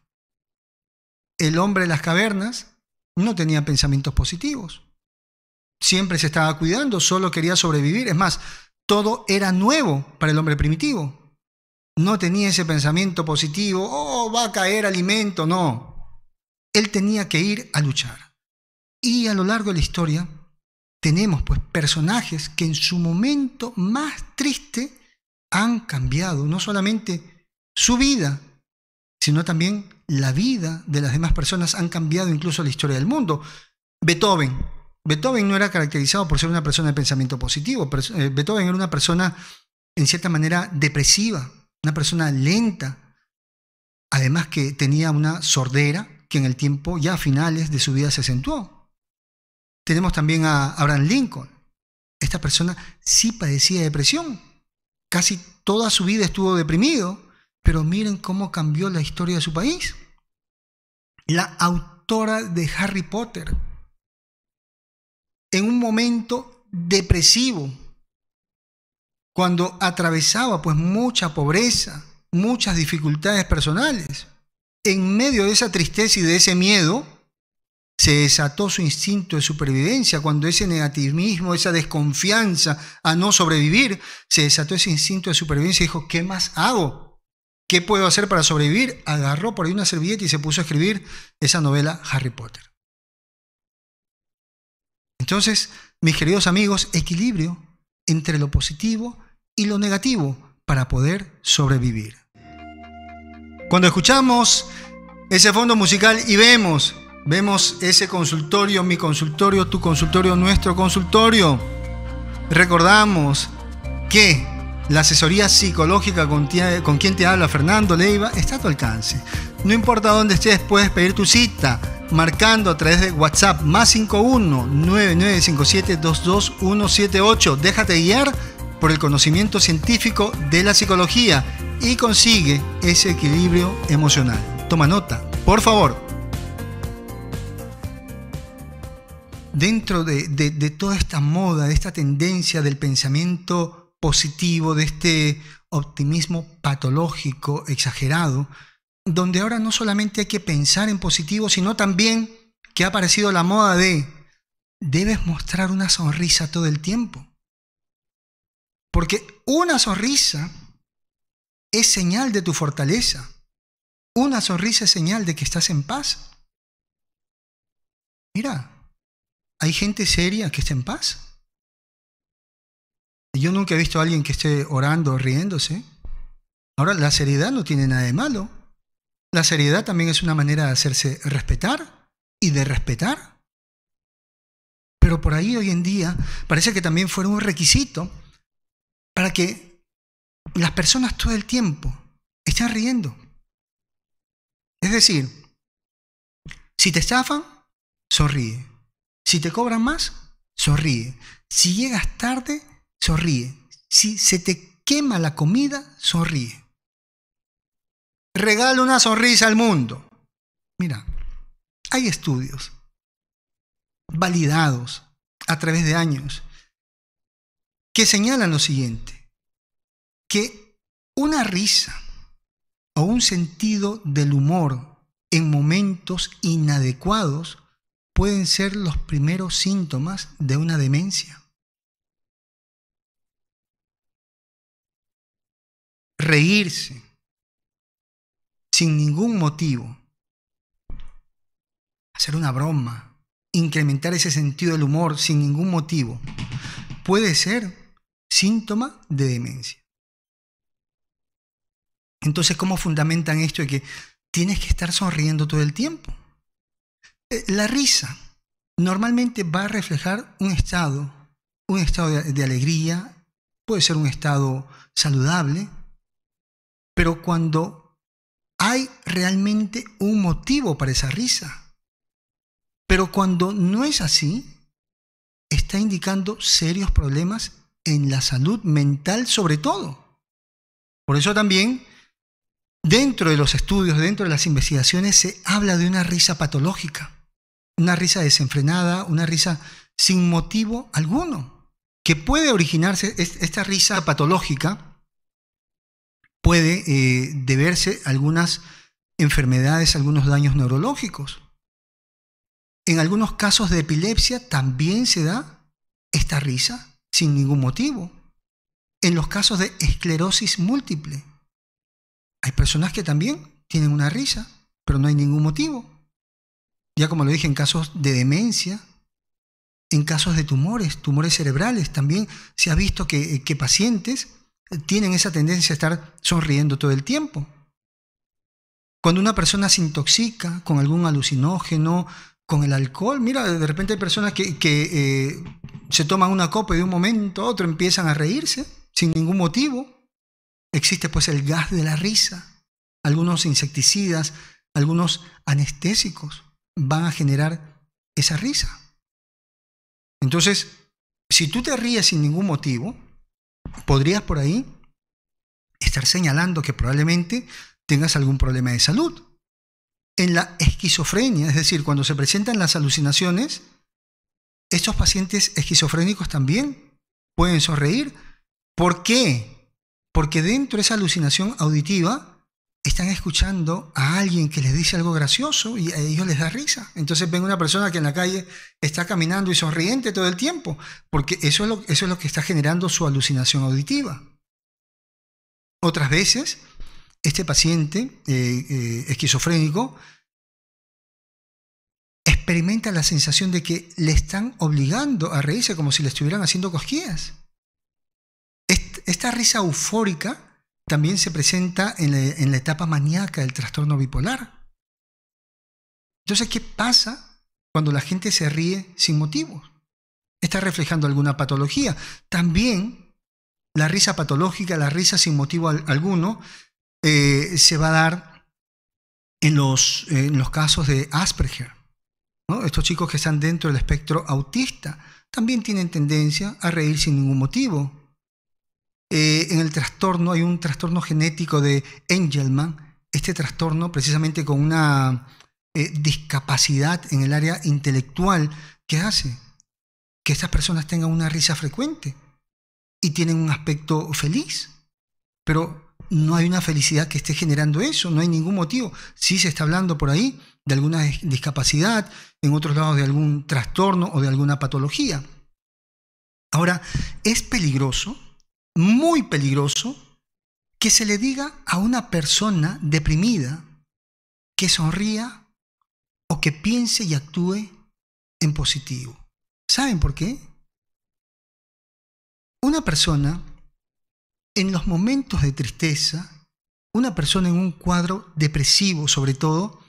El hombre de las cavernas no tenía pensamientos positivos. Siempre se estaba cuidando, solo quería sobrevivir. Es más, todo era nuevo para el hombre primitivo. No tenía ese pensamiento positivo, oh, va a caer alimento, no. Él tenía que ir a luchar. Y a lo largo de la historia tenemos pues personajes que en su momento más triste han cambiado no solamente su vida, sino también la vida de las demás personas han cambiado incluso la historia del mundo. Beethoven. Beethoven no era caracterizado por ser una persona de pensamiento positivo. Eh, Beethoven era una persona, en cierta manera, depresiva, una persona lenta. Además que tenía una sordera que en el tiempo, ya a finales de su vida, se acentuó. Tenemos también a Abraham Lincoln. Esta persona sí padecía depresión. Casi toda su vida estuvo deprimido, pero miren cómo cambió la historia de su país. La autora de Harry Potter, en un momento depresivo, cuando atravesaba pues mucha pobreza, muchas dificultades personales, en medio de esa tristeza y de ese miedo, se desató su instinto de supervivencia, cuando ese negativismo, esa desconfianza a no sobrevivir, se desató ese instinto de supervivencia y dijo, ¿qué más hago? ¿Qué puedo hacer para sobrevivir? Agarró por ahí una servilleta y se puso a escribir esa novela Harry Potter. Entonces, mis queridos amigos, equilibrio entre lo positivo y lo negativo para poder sobrevivir. Cuando escuchamos ese fondo musical y vemos Vemos ese consultorio, mi consultorio, tu consultorio, nuestro consultorio. Recordamos que la asesoría psicológica con, con, quien te habla Fernando Leiva está a tu alcance. No importa dónde estés, puedes pedir tu cita marcando a través de WhatsApp más 51 9957 22178. Déjate guiar por el conocimiento científico de la psicología y consigue ese equilibrio emocional. Toma nota, por favor. dentro de, toda esta moda, de esta tendencia del pensamiento positivo, de este optimismo patológico, exagerado, donde ahora no solamente hay que pensar en positivo, sino también que ha aparecido la moda de debes mostrar una sonrisa todo el tiempo. Porque una sonrisa es señal de tu fortaleza. Una sonrisa es señal de que estás en paz. Mira, hay gente seria que está en paz. Yo nunca he visto a alguien que esté orando o riéndose. Ahora, la seriedad no tiene nada de malo. La seriedad también es una manera de hacerse respetar y de respetar. Pero por ahí hoy en día parece que también fuera un requisito para que las personas todo el tiempo estén riendo. Es decir, si te estafan, sonríe. Si te cobran más, sonríe. Si llegas tarde, sonríe. Si se te quema la comida, sonríe. Regala una sonrisa al mundo. Mira, hay estudios validados a través de años que señalan lo siguiente, que una risa o un sentido del humor en momentos inadecuados pueden ser los primeros síntomas de una demencia. Reírse sin ningún motivo, hacer una broma, incrementar ese sentido del humor sin ningún motivo, puede ser síntoma de demencia. Entonces, ¿cómo fundamentan esto de que tienes que estar sonriendo todo el tiempo? Eh, la risa normalmente va a reflejar un estado, un estado de, alegría, puede ser un estado saludable, pero cuando hay realmente un motivo para esa risa. Pero cuando no es así, está indicando serios problemas en la salud mental sobre todo. Por eso también, dentro de los estudios, dentro de las investigaciones, se habla de una risa patológica una risa desenfrenada, una risa sin motivo alguno, que puede originarse, esta risa patológica puede eh, deberse a algunas enfermedades, algunos daños neurológicos. En algunos casos de epilepsia también se da esta risa sin ningún motivo. En los casos de esclerosis múltiple, hay personas que también tienen una risa, pero no hay ningún motivo ya como lo dije, en casos de demencia, en casos de tumores, tumores cerebrales también, se ha visto que, eh, pacientes eh, tienen esa tendencia a estar sonriendo todo el tiempo. Cuando una persona se intoxica con algún alucinógeno, con el alcohol, mira, de repente hay personas que, eh, se toman una copa y de un momento a otro empiezan a reírse sin ningún motivo. Existe pues el gas de la risa, algunos insecticidas, algunos anestésicos van a generar esa risa. Entonces, si tú te ríes sin ningún motivo, podrías por ahí estar señalando que probablemente tengas algún problema de salud. En la esquizofrenia, es decir, cuando se presentan las alucinaciones, estos pacientes esquizofrénicos también pueden sonreír. ¿Por qué? Porque dentro de esa alucinación auditiva están escuchando a alguien que les dice algo gracioso y a ellos les da risa. Entonces ven una persona que en la calle está caminando y sonriente todo el tiempo, porque eso es lo, que está generando su alucinación auditiva. Otras veces, este paciente eh, eh, esquizofrénico experimenta la sensación de que le están obligando a reírse como si le estuvieran haciendo cosquillas. esta risa eufórica también se presenta en la, etapa maníaca del trastorno bipolar. Entonces, ¿qué pasa cuando la gente se ríe sin motivo? Está reflejando alguna patología. También la risa patológica, la risa sin motivo alguno, eh, se va a dar en los, casos de Asperger. Estos chicos que están dentro del espectro autista también tienen tendencia a reír sin ningún motivo. Eh, en el trastorno, hay un trastorno genético de Angelman, este trastorno precisamente con una eh, discapacidad en el área intelectual que hace que estas personas tengan una risa frecuente y tienen un aspecto feliz, pero no hay una felicidad que esté generando eso, no hay ningún motivo. Sí se está hablando por ahí de alguna discapacidad, en otros lados de algún trastorno o de alguna patología. Ahora, es peligroso muy peligroso que se le diga a una persona deprimida que sonría o que piense y actúe en positivo. ¿Saben por qué? Una persona en los momentos de tristeza, una persona en un cuadro depresivo sobre todo,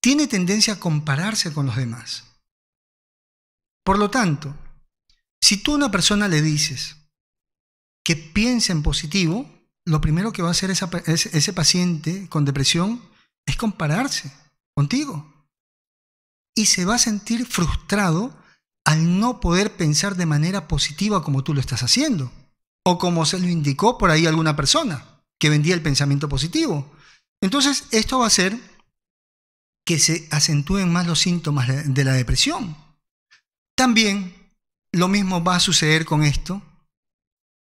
tiene tendencia a compararse con los demás. Por lo tanto, si tú a una persona le dices, que piensa en positivo, lo primero que va a hacer ese, ese paciente con depresión es compararse contigo. Y se va a sentir frustrado al no poder pensar de manera positiva como tú lo estás haciendo. O como se lo indicó por ahí alguna persona que vendía el pensamiento positivo. Entonces, esto va a hacer que se acentúen más los síntomas de la depresión. También lo mismo va a suceder con esto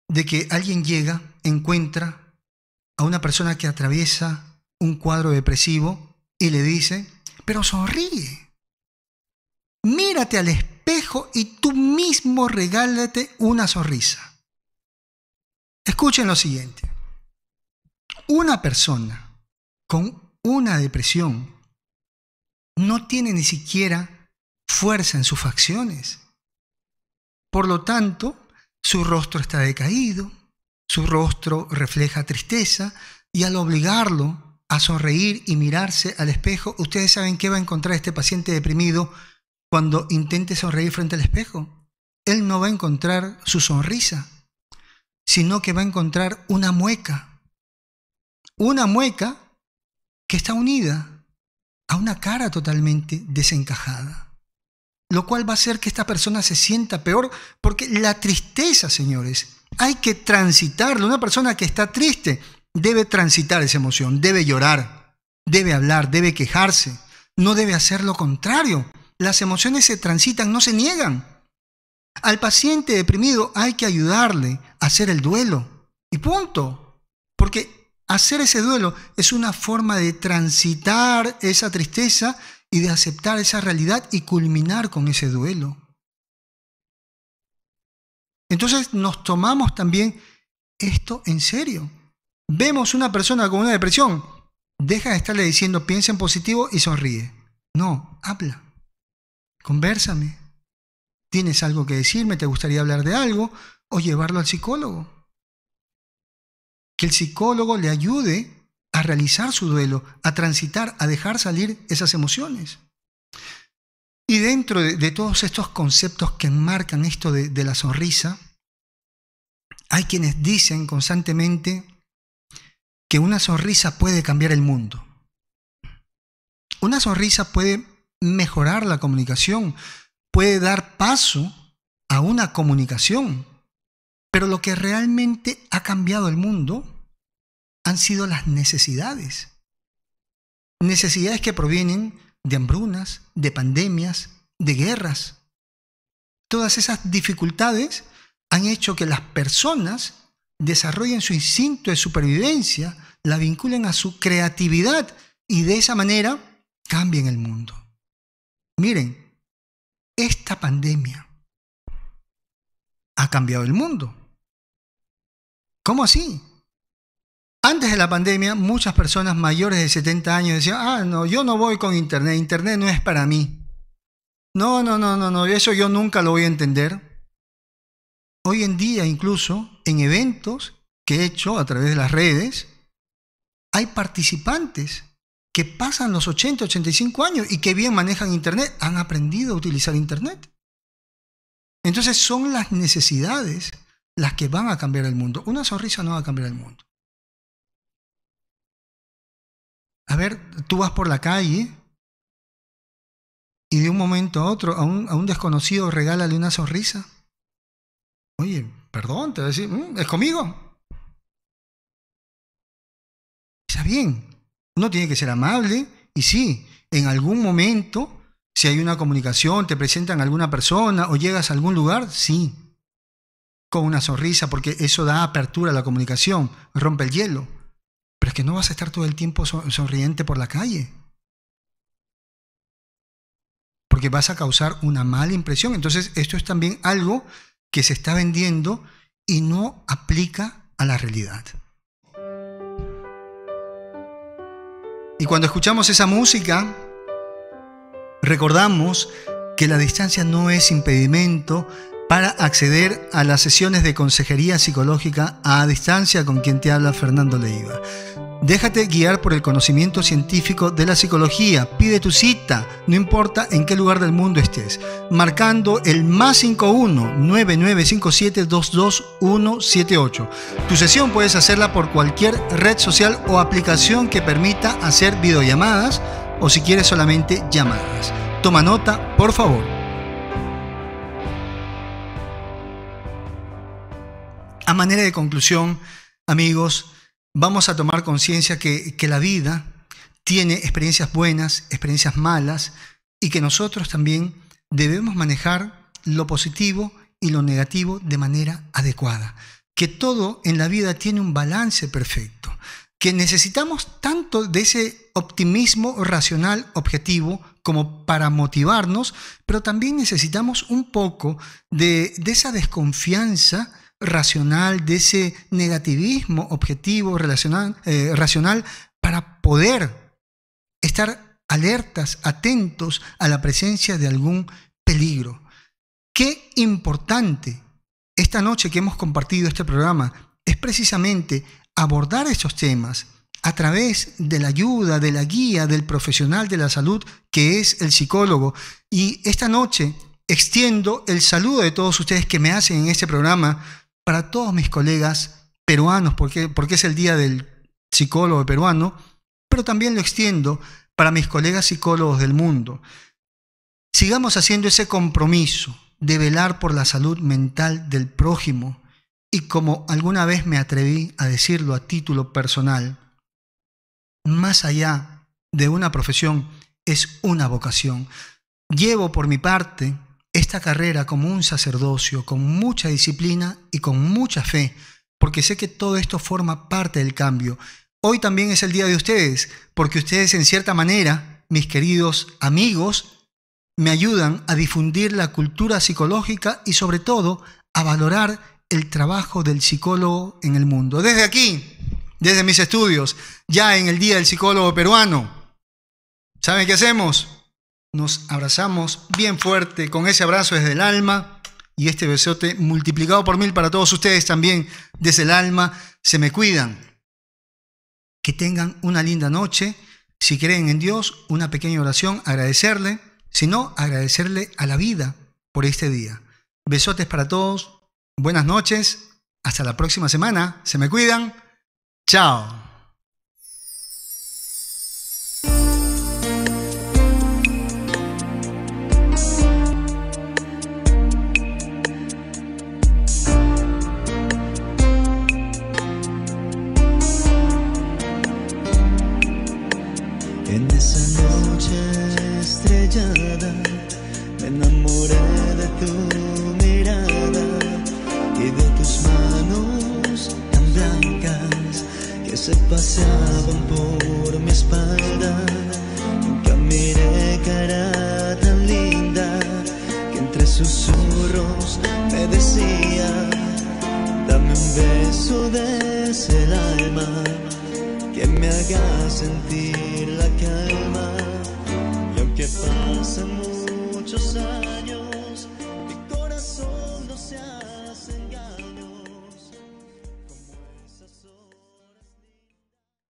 de que alguien llega, encuentra a una persona que atraviesa un cuadro depresivo y le dice, pero sonríe, mírate al espejo y tú mismo regálate una sonrisa. Escuchen lo siguiente. Una persona con una depresión no tiene ni siquiera fuerza en sus facciones. Por lo tanto, su rostro está decaído, su rostro refleja tristeza y al obligarlo a sonreír y mirarse al espejo, ustedes saben qué va a encontrar este paciente deprimido cuando intente sonreír frente al espejo. Él no va a encontrar su sonrisa, sino que va a encontrar una mueca. Una mueca que está unida a una cara totalmente desencajada lo cual va a hacer que esta persona se sienta peor, porque la tristeza, señores, hay que transitarla. Una persona que está triste debe transitar esa emoción, debe llorar, debe hablar, debe quejarse, no debe hacer lo contrario. Las emociones se transitan, no se niegan. Al paciente deprimido hay que ayudarle a hacer el duelo. Y punto. Porque hacer ese duelo es una forma de transitar esa tristeza y de aceptar esa realidad y culminar con ese duelo. Entonces nos tomamos también esto en serio. Vemos una persona con una depresión, deja de estarle diciendo piensa en positivo y sonríe. No, habla. Conversame. ¿Tienes algo que decirme? ¿Te gustaría hablar de algo? O llevarlo al psicólogo. Que el psicólogo le ayude a realizar su duelo, a transitar, a dejar salir esas emociones. Y dentro de, todos estos conceptos que enmarcan esto de la sonrisa, hay quienes dicen constantemente que una sonrisa puede cambiar el mundo. Una sonrisa puede mejorar la comunicación, puede dar paso a una comunicación. Pero lo que realmente ha cambiado el mundo han sido las necesidades. Necesidades que provienen de hambrunas, de pandemias, de guerras. Todas esas dificultades han hecho que las personas desarrollen su instinto de supervivencia, la vinculen a su creatividad y de esa manera cambien el mundo. Miren, esta pandemia ha cambiado el mundo. ¿Cómo así? Antes de la pandemia, muchas personas mayores de 70 años decían, ah, no, yo no voy con Internet, Internet no es para mí. No, no, no, no, no, eso yo nunca lo voy a entender. Hoy en día, incluso en eventos que he hecho a través de las redes, hay participantes que pasan los 80, 85 años y que bien manejan Internet, han aprendido a utilizar Internet. Entonces son las necesidades las que van a cambiar el mundo. Una sonrisa no va a cambiar el mundo. A ver, tú vas por la calle y de un momento a otro a un, desconocido regálale una sonrisa. Oye, perdón, te voy a decir, mm, es conmigo. Está bien, uno tiene que ser amable y sí, en algún momento, si hay una comunicación, te presentan a alguna persona o llegas a algún lugar, sí, con una sonrisa, porque eso da apertura a la comunicación, rompe el hielo. Pero es que no vas a estar todo el tiempo sonriente por la calle. Porque vas a causar una mala impresión. Entonces, esto es también algo que se está vendiendo y no aplica a la realidad. Y cuando escuchamos esa música, recordamos que la distancia no es impedimento, para acceder a las sesiones de consejería psicológica a distancia con quien te habla Fernando Leiva. Déjate guiar por el conocimiento científico de la psicología. Pide tu cita, no importa en qué lugar del mundo estés, marcando el más 51 9957 22178. Tu sesión puedes hacerla por cualquier red social o aplicación que permita hacer videollamadas o si quieres solamente llamadas. Toma nota, por favor. a manera de conclusión, amigos, vamos a tomar conciencia que, la vida tiene experiencias buenas, experiencias malas, y que nosotros también debemos manejar lo positivo y lo negativo de manera adecuada. Que todo en la vida tiene un balance perfecto. Que necesitamos tanto de ese optimismo racional objetivo como para motivarnos, pero también necesitamos un poco de esa desconfianza racional, de ese negativismo objetivo, relacional, eh, racional, para poder estar alertas, atentos a la presencia de algún peligro. Qué importante esta noche que hemos compartido este programa es precisamente abordar estos temas a través de la ayuda, de la guía del profesional de la salud que es el psicólogo. Y esta noche extiendo el saludo de todos ustedes que me hacen en este programa para todos mis colegas peruanos, porque, porque es el día del psicólogo peruano, pero también lo extiendo para mis colegas psicólogos del mundo. Sigamos haciendo ese compromiso de velar por la salud mental del prójimo y como alguna vez me atreví a decirlo a título personal, más allá de una profesión es una vocación. Llevo por mi parte esta carrera como un sacerdocio, con mucha disciplina y con mucha fe, porque sé que todo esto forma parte del cambio. Hoy también es el día de ustedes, porque ustedes en cierta manera, mis queridos amigos, me ayudan a difundir la cultura psicológica y sobre todo a valorar el trabajo del psicólogo en el mundo. Desde aquí, desde mis estudios, ya en el Día del Psicólogo Peruano, ¿saben qué hacemos? Nos abrazamos bien fuerte con ese abrazo desde el alma y este besote multiplicado por mil para todos ustedes también desde el alma. Se me cuidan. Que tengan una linda noche. Si creen en Dios, una pequeña oración, agradecerle. Si no, agradecerle a la vida por este día. Besotes para todos. Buenas noches. Hasta la próxima semana. Se me cuidan. Chao. se paseaban por mi espalda. Nunca miré cara tan linda que entre susurros me decía, dame un beso de el alma que me haga sentir la calma. Y aunque pasen muchos años,